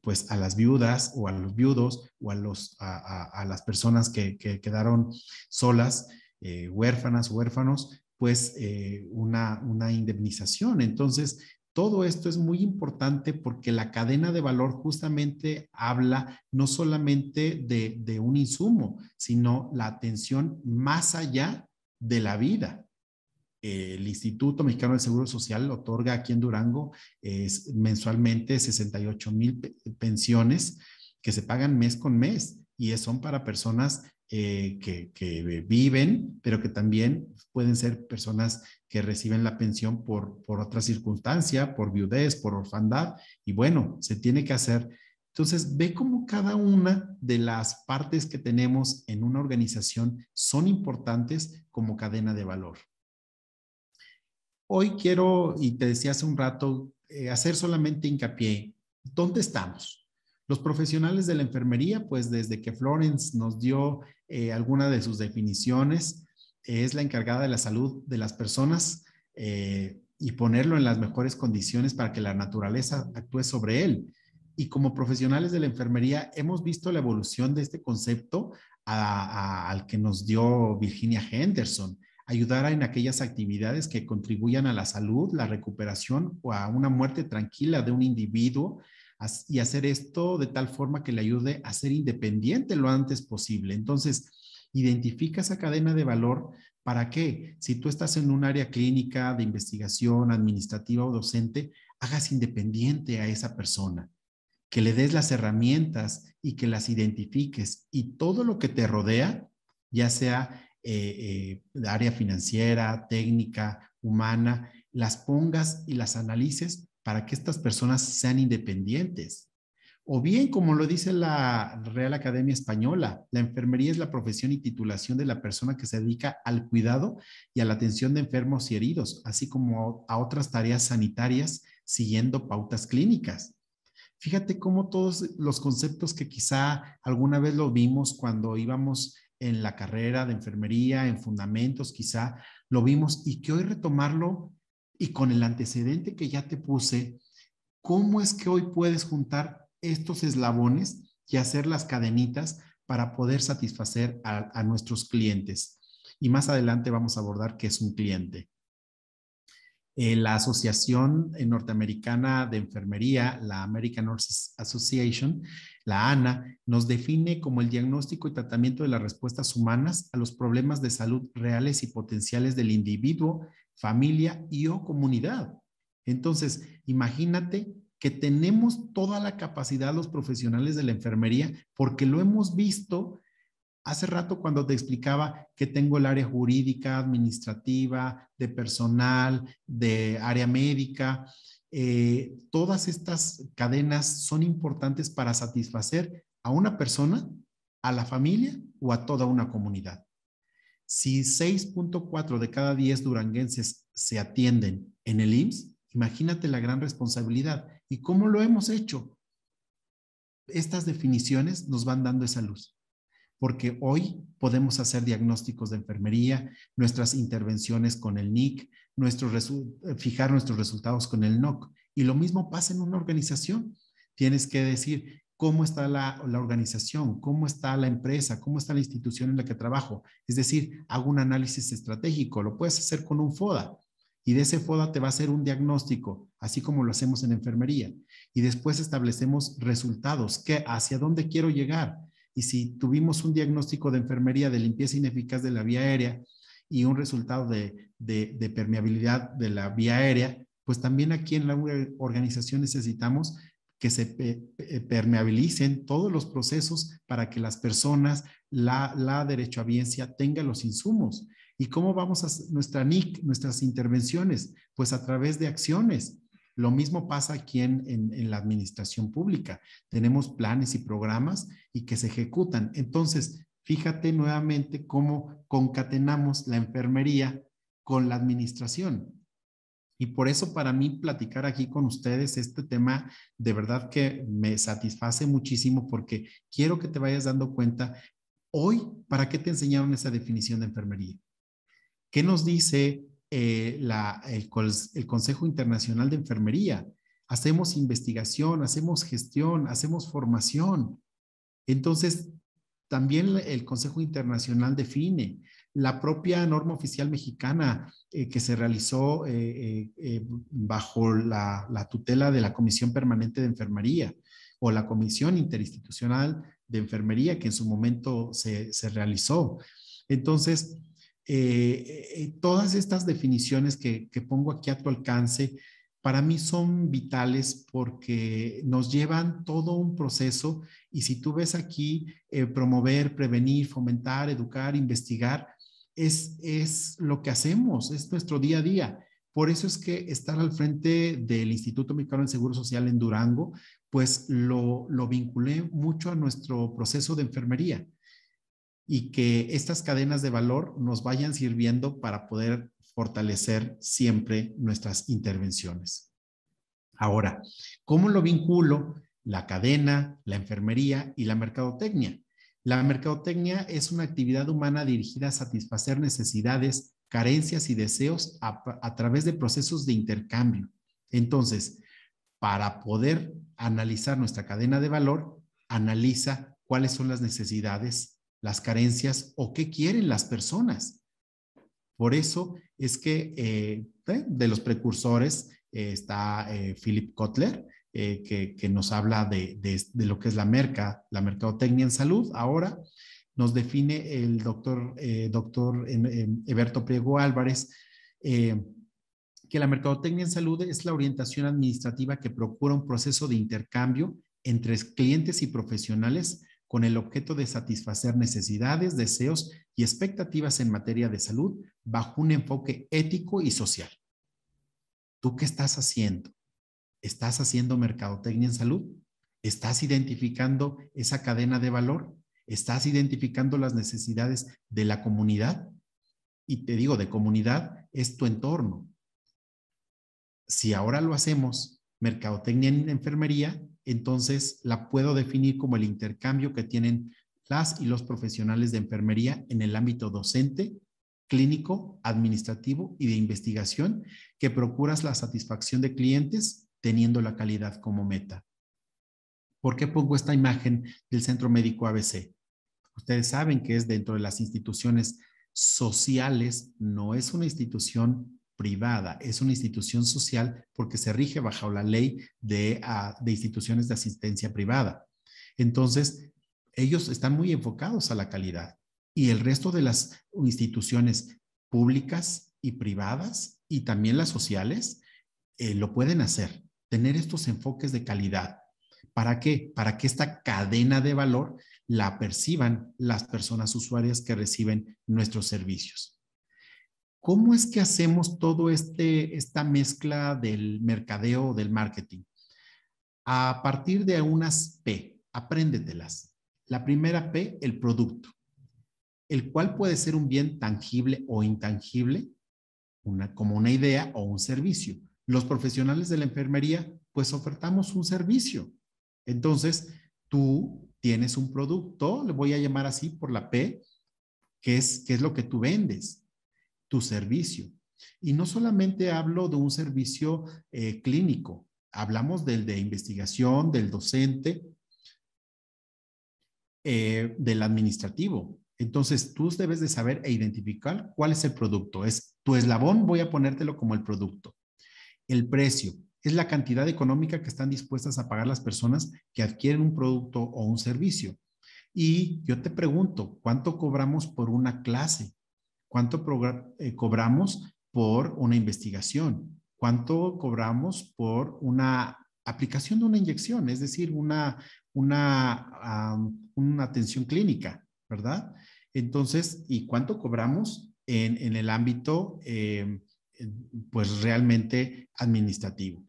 pues a las viudas o a los viudos o a, los, las personas que, que quedaron solas, huérfanas, huérfanos, pues eh, una, indemnización. Entonces, todo esto es muy importante porque la cadena de valor justamente habla no solamente de, un insumo, sino la atención más allá de la vida el Instituto Mexicano del Seguro Social otorga aquí en Durango es mensualmente 68 mil pensiones que se pagan mes con mes y son para personas eh, que, viven, pero que también pueden ser personas que reciben la pensión por, otra circunstancia, por viudez, por orfandad, y bueno, se tiene que hacer. Entonces, ve cómo cada una de las partes que tenemos en una organización son importantes como cadena de valor. Hoy quiero, y te decía hace un rato, eh, hacer solamente hincapié, ¿dónde estamos? Los profesionales de la enfermería, pues desde que Florence nos dio eh, alguna de sus definiciones, eh, es la encargada de la salud de las personas eh, y ponerlo en las mejores condiciones para que la naturaleza actúe sobre él. Y como profesionales de la enfermería hemos visto la evolución de este concepto al que nos dio Virginia Henderson, ayudar en aquellas actividades que contribuyan a la salud, la recuperación o a una muerte tranquila de un individuo y hacer esto de tal forma que le ayude a ser independiente lo antes posible. Entonces, identifica esa cadena de valor. ¿Para que Si tú estás en un área clínica de investigación, administrativa o docente, hagas independiente a esa persona, que le des las herramientas y que las identifiques y todo lo que te rodea, ya sea eh, eh, área financiera, técnica, humana, las pongas y las analices para que estas personas sean independientes. O bien, como lo dice la Real Academia Española, la enfermería es la profesión y titulación de la persona que se dedica al cuidado y a la atención de enfermos y heridos, así como a otras tareas sanitarias siguiendo pautas clínicas. Fíjate cómo todos los conceptos que quizá alguna vez lo vimos cuando íbamos en la carrera de enfermería, en fundamentos, quizá lo vimos y que hoy retomarlo y con el antecedente que ya te puse, ¿cómo es que hoy puedes juntar estos eslabones y hacer las cadenitas para poder satisfacer a, nuestros clientes? Y más adelante vamos a abordar qué es un cliente. Eh, la Asociación Norteamericana de Enfermería, la American Nurses Association, la ANA, nos define como el diagnóstico y tratamiento de las respuestas humanas a los problemas de salud reales y potenciales del individuo familia y o comunidad. Entonces, imagínate que tenemos toda la capacidad los profesionales de la enfermería porque lo hemos visto hace rato cuando te explicaba que tengo el área jurídica, administrativa, de personal, de área médica. Eh, todas estas cadenas son importantes para satisfacer a una persona, a la familia o a toda una comunidad. Si 6.4 de cada 10 duranguenses se atienden en el IMSS, imagínate la gran responsabilidad y cómo lo hemos hecho. Estas definiciones nos van dando esa luz, porque hoy podemos hacer diagnósticos de enfermería, nuestras intervenciones con el NIC, eh, fijar nuestros resultados con el NOC. Y lo mismo pasa en una organización. Tienes que decir, cómo está la, organización, cómo está la empresa, cómo está la institución en la que trabajo. Es decir, hago un análisis estratégico, lo puedes hacer con un FODA y de ese FODA te va a hacer un diagnóstico, así como lo hacemos en enfermería. Y después establecemos resultados, qué, hacia dónde quiero llegar. Y si tuvimos un diagnóstico de enfermería de limpieza ineficaz de la vía aérea y un resultado de permeabilidad de la vía aérea, pues también aquí en la organización necesitamos que se permeabilicen todos los procesos para que las personas, la, la biencia, tenga los insumos. ¿Y cómo vamos a nuestra NIC, nuestras intervenciones? Pues a través de acciones. Lo mismo pasa aquí en, la administración pública. Tenemos planes y programas y que se ejecutan. Entonces, fíjate nuevamente cómo concatenamos la enfermería con la administración. Y por eso para mí platicar aquí con ustedes este tema de verdad que me satisface muchísimo porque quiero que te vayas dando cuenta hoy para qué te enseñaron esa definición de enfermería. ¿Qué nos dice eh, el Consejo Internacional de Enfermería? Hacemos investigación, hacemos gestión, hacemos formación. Entonces, también el Consejo Internacional define, la propia norma oficial mexicana eh, que se realizó eh, eh, bajo la, tutela de la Comisión Permanente de Enfermería o la Comisión Interinstitucional de Enfermería que en su momento se, realizó. Entonces, todas estas definiciones que, pongo aquí a tu alcance, para mí son vitales porque nos llevan todo un proceso y si tú ves aquí promover, prevenir, fomentar, educar, investigar, es, lo que hacemos, es nuestro día a día. Por eso es que estar al frente del Instituto Mexicano del Seguro Social en Durango, pues lo, lo vinculé mucho a nuestro proceso de enfermería y que estas cadenas de valor nos vayan sirviendo para poder fortalecer siempre nuestras intervenciones. Ahora, ¿cómo lo vinculo la cadena, la enfermería y la mercadotecnia? La mercadotecnia es una actividad humana dirigida a satisfacer necesidades, carencias y deseos a, través de procesos de intercambio. Entonces, para poder analizar nuestra cadena de valor, analiza cuáles son las necesidades, las carencias o qué quieren las personas. Por eso es que eh, ¿eh? de los precursores eh, está Philip Kotler, eh, que, nos habla de, lo que es la merca, la mercadotecnia en salud. Ahora nos define el doctor, eh, doctor Eberto Priego Álvarez eh, que la mercadotecnia en salud es la orientación administrativa que procura un proceso de intercambio entre clientes y profesionales con el objeto de satisfacer necesidades, deseos y expectativas en materia de salud bajo un enfoque ético y social. ¿Tú qué estás haciendo? ¿Estás haciendo mercadotecnia en salud? ¿Estás identificando esa cadena de valor? ¿Estás identificando las necesidades de la comunidad? Y te digo, de comunidad es tu entorno. Si ahora lo hacemos, mercadotecnia en enfermería, entonces la puedo definir como el intercambio que tienen las y los profesionales de enfermería en el ámbito docente, clínico, administrativo y de investigación, que procuras la satisfacción de clientes teniendo la calidad como meta. ¿Por qué pongo esta imagen del Centro Médico ABC? Ustedes saben que es dentro de las instituciones sociales, no es una institución privada, es una institución social porque se rige bajo la ley ah, de, instituciones de asistencia privada. Entonces, ellos están muy enfocados a la calidad y el resto de las instituciones públicas y privadas y también las sociales eh, lo pueden hacer tener estos enfoques de calidad. ¿Para qué? Para que esta cadena de valor la perciban las personas usuarias que reciben nuestros servicios. ¿Cómo es que hacemos todo este esta mezcla del mercadeo del marketing? A partir de unas P, apréndetelas. La primera P, el producto, el cual puede ser un bien tangible o intangible, como una idea o un servicio. Los profesionales de la enfermería, pues ofertamos un servicio. Entonces, tú tienes un producto, le voy a llamar así por la P, que es, es lo que tú vendes, tu servicio. Y no solamente hablo de un servicio eh, clínico, hablamos del de investigación, del docente, eh, del administrativo. Entonces, tú debes de saber e identificar cuál es el producto. Es tu eslabón, voy a ponértelo como el producto. El precio es la cantidad económica que están dispuestas a pagar las personas que adquieren un producto o un servicio. Y yo te pregunto, ¿cuánto cobramos por una clase? ¿Cuánto eh, cobramos por una investigación? ¿Cuánto cobramos por una aplicación de una inyección? Es decir, una, una, una atención clínica, ¿verdad? Entonces, ¿y cuánto cobramos en, el ámbito em, pues realmente administrativo.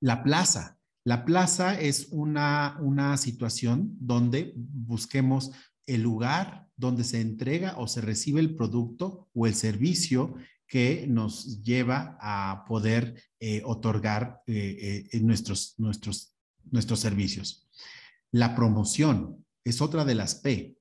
La plaza. La plaza es una, situación donde busquemos el lugar donde se entrega o se recibe el producto o el servicio que nos lleva a poder eh, otorgar eh, eh, nuestros, nuestros, nuestros servicios. La promoción es otra de las P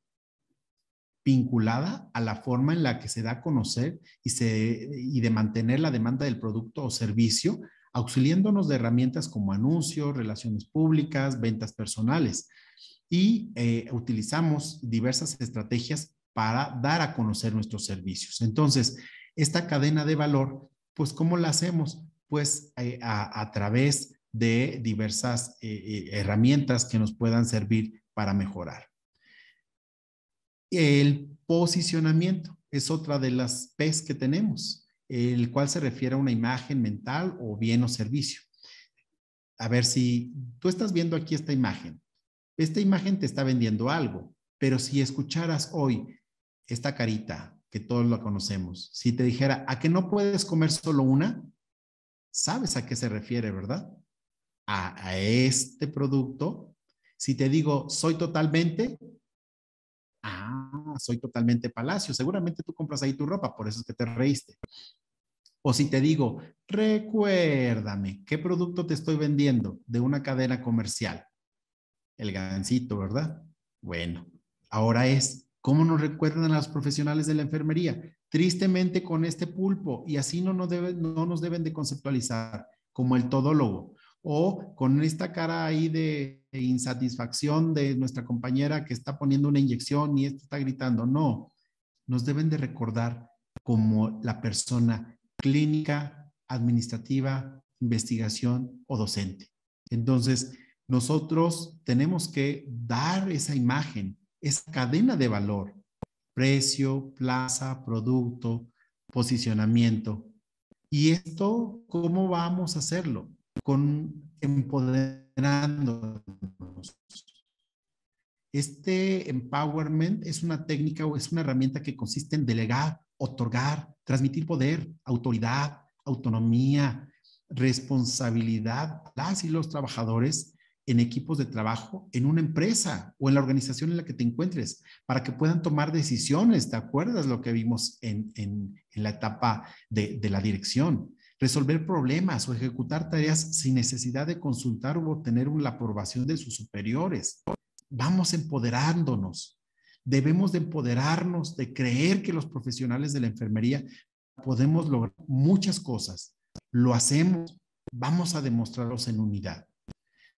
vinculada a la forma en la que se da a conocer y, se, de mantener la demanda del producto o servicio, auxiliándonos de herramientas como anuncios, relaciones públicas, ventas personales. Y eh, utilizamos diversas estrategias para dar a conocer nuestros servicios. Entonces, esta cadena de valor, pues, ¿cómo la hacemos? Pues eh, a, través de diversas eh, herramientas que nos puedan servir para mejorar. El posicionamiento es otra de las P's que tenemos, el cual se refiere a una imagen mental o bien o servicio. A ver si tú estás viendo aquí esta imagen. Esta imagen te está vendiendo algo, pero si escucharas hoy esta carita, que todos la conocemos, si te dijera, ¿a que no puedes comer solo una? Sabes a qué se refiere, ¿verdad? A, a este producto. Si te digo, soy totalmente, soy totalmente palacio, seguramente tú compras ahí tu ropa, por eso es que te reíste. O si te digo, recuérdame, ¿qué producto te estoy vendiendo de una cadena comercial? El gancito, ¿verdad? Bueno, ahora es, ¿cómo nos recuerdan a los profesionales de la enfermería? Tristemente con este pulpo, y así no nos, no nos deben de conceptualizar como el todólogo o con esta cara ahí de insatisfacción de nuestra compañera que está poniendo una inyección y esto está gritando. No, nos deben de recordar como la persona clínica, administrativa, investigación o docente. Entonces, nosotros tenemos que dar esa imagen, esa cadena de valor, precio, plaza, producto, posicionamiento. ¿Y esto cómo vamos a hacerlo? con empoderándonos. Este empowerment es una técnica o es una herramienta que consiste en delegar, otorgar, transmitir poder, autoridad, autonomía, responsabilidad a las y los trabajadores en equipos de trabajo, en una empresa o en la organización en la que te encuentres, para que puedan tomar decisiones. ¿Te acuerdas lo que vimos en, la etapa de la dirección? resolver problemas o ejecutar tareas sin necesidad de consultar o obtener la aprobación de sus superiores. Vamos empoderándonos. Debemos de empoderarnos, de creer que los profesionales de la enfermería podemos lograr muchas cosas. Lo hacemos, vamos a demostrarlos en unidad.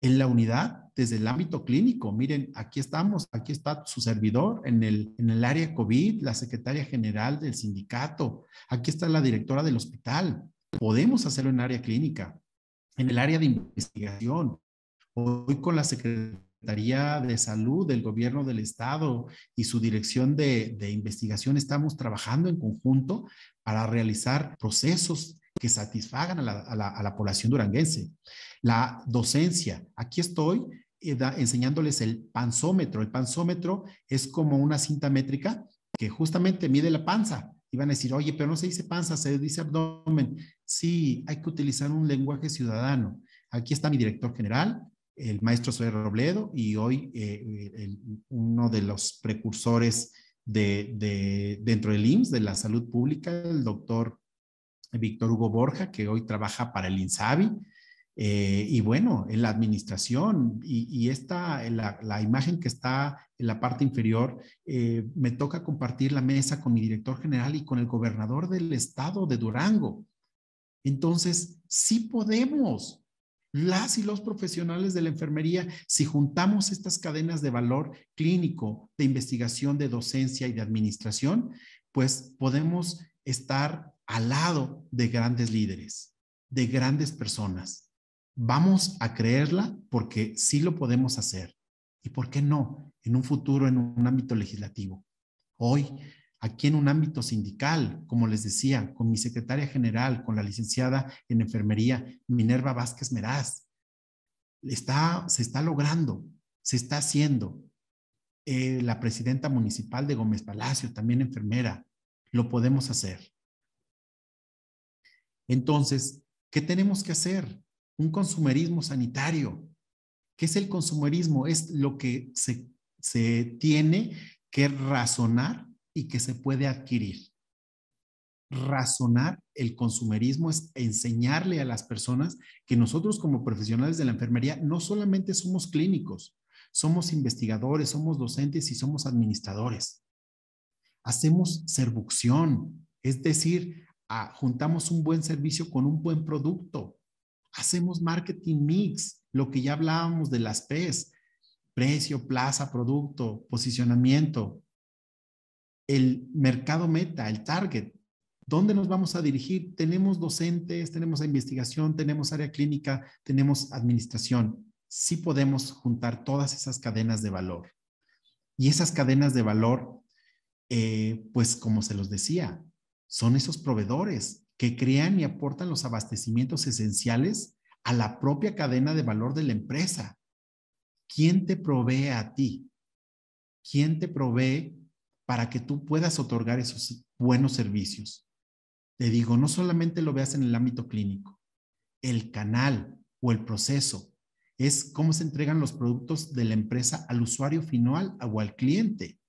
En la unidad, desde el ámbito clínico, miren, aquí estamos, aquí está su servidor en el, en el área COVID, la secretaria general del sindicato, aquí está la directora del hospital, podemos hacerlo en el área clínica, en el área de investigación. Hoy con la Secretaría de Salud del Gobierno del Estado y su dirección de, investigación estamos trabajando en conjunto para realizar procesos que satisfagan a la, a la población duranguense. La docencia, aquí estoy eh, enseñándoles el panzómetro. El panzómetro es como una cinta métrica que justamente mide la panza Iban a decir, oye, pero no se dice panza, se dice abdomen. Sí, hay que utilizar un lenguaje ciudadano. Aquí está mi director general, el maestro Soler Robledo, y hoy eh, eh, uno de los precursores de, dentro del IMSS, de la salud pública, el doctor Víctor Hugo Borja, que hoy trabaja para el INSABI, eh, y bueno, en la administración y, esta, eh, la, imagen que está en la parte inferior, eh, me toca compartir la mesa con mi director general y con el gobernador del estado de Durango. Entonces, sí podemos, las y los profesionales de la enfermería, si juntamos estas cadenas de valor clínico, de investigación, de docencia y de administración, pues podemos estar al lado de grandes líderes, de grandes personas vamos a creerla porque sí lo podemos hacer. ¿Y por qué no? En un futuro, en un ámbito legislativo. Hoy, aquí en un ámbito sindical, como les decía, con mi secretaria general, con la licenciada en enfermería, Minerva Vázquez Meraz, se está logrando, se está haciendo. Eh, la presidenta municipal de Gómez Palacio, también enfermera, lo podemos hacer. Entonces, ¿qué tenemos que hacer? un consumerismo sanitario. ¿Qué es el consumerismo? Es lo que se, tiene que razonar y que se puede adquirir. Razonar el consumerismo es enseñarle a las personas que nosotros como profesionales de la enfermería no solamente somos clínicos, somos investigadores, somos docentes y somos administradores. Hacemos servucción, es decir, juntamos un buen servicio con un buen producto. Hacemos marketing mix, lo que ya hablábamos de las P, precio, plaza, producto, posicionamiento, el mercado meta, el target. ¿Dónde nos vamos a dirigir? Tenemos docentes, tenemos investigación, tenemos área clínica, tenemos administración. Sí podemos juntar todas esas cadenas de valor. Y esas cadenas de valor, eh, pues como se los decía, son esos proveedores, que crean y aportan los abastecimientos esenciales a la propia cadena de valor de la empresa. ¿Quién te provee a ti? ¿Quién te provee para que tú puedas otorgar esos buenos servicios? Te digo, no solamente lo veas en el ámbito clínico, el canal o el proceso es cómo se entregan los productos de la empresa al usuario final o al cliente.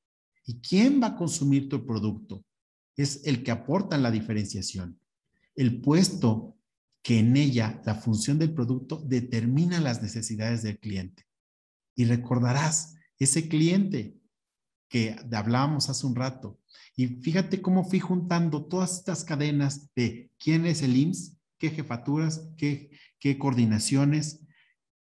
¿Y quién va a consumir tu producto? Es el que aporta la diferenciación el puesto que en ella la función del producto determina las necesidades del cliente. Y recordarás ese cliente que hablábamos hace un rato. Y fíjate cómo fui juntando todas estas cadenas de quién es el IMSS, qué jefaturas, qué, qué coordinaciones,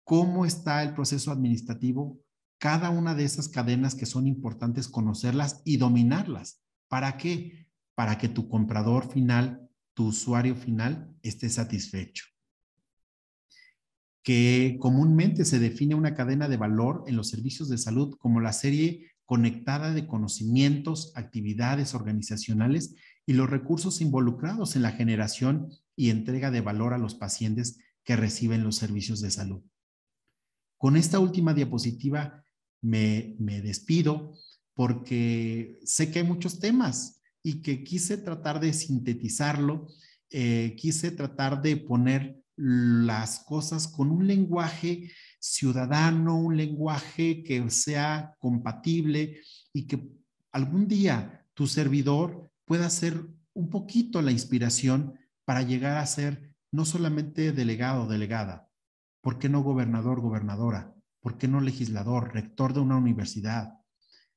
cómo está el proceso administrativo, cada una de esas cadenas que son importantes conocerlas y dominarlas. ¿Para qué? Para que tu comprador final tu usuario final esté satisfecho. Que comúnmente se define una cadena de valor en los servicios de salud como la serie conectada de conocimientos, actividades organizacionales y los recursos involucrados en la generación y entrega de valor a los pacientes que reciben los servicios de salud. Con esta última diapositiva me, me despido porque sé que hay muchos temas y que quise tratar de sintetizarlo, eh, quise tratar de poner las cosas con un lenguaje ciudadano, un lenguaje que sea compatible y que algún día tu servidor pueda ser un poquito la inspiración para llegar a ser no solamente delegado, delegada, ¿por qué no gobernador, gobernadora? ¿Por qué no legislador, rector de una universidad?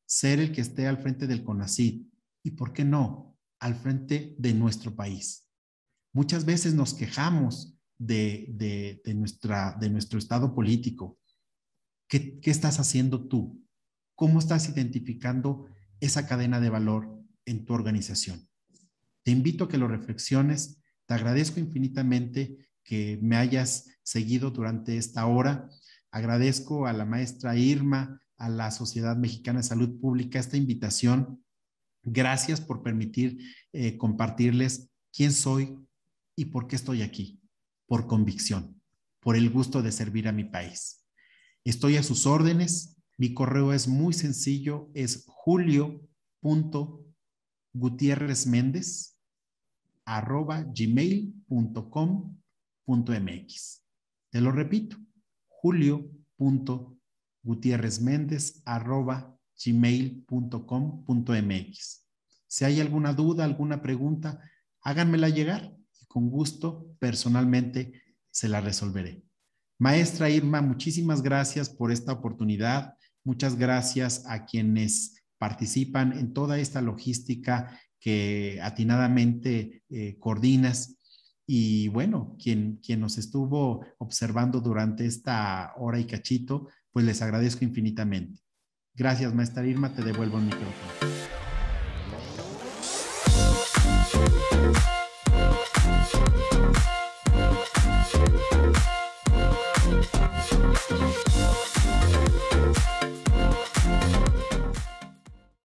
Ser el que esté al frente del CONACID, y, ¿por qué no?, al frente de nuestro país. Muchas veces nos quejamos de, nuestra, de nuestro estado político. ¿Qué, ¿Qué estás haciendo tú? ¿Cómo estás identificando esa cadena de valor en tu organización? Te invito a que lo reflexiones. Te agradezco infinitamente que me hayas seguido durante esta hora. Agradezco a la maestra Irma, a la Sociedad Mexicana de Salud Pública esta invitación Gracias por permitir eh, compartirles quién soy y por qué estoy aquí, por convicción, por el gusto de servir a mi país. Estoy a sus órdenes. Mi correo es muy sencillo, es Méndez arroba mx. Te lo repito, méndez arroba gmail.com.mx. Si hay alguna duda, alguna pregunta, háganmela llegar y con gusto personalmente se la resolveré. Maestra Irma, muchísimas gracias por esta oportunidad. Muchas gracias a quienes participan en toda esta logística que atinadamente eh, coordinas. Y bueno, quien, quien nos estuvo observando durante esta hora y cachito, pues les agradezco infinitamente. Gracias, maestra Irma, te devuelvo el micrófono.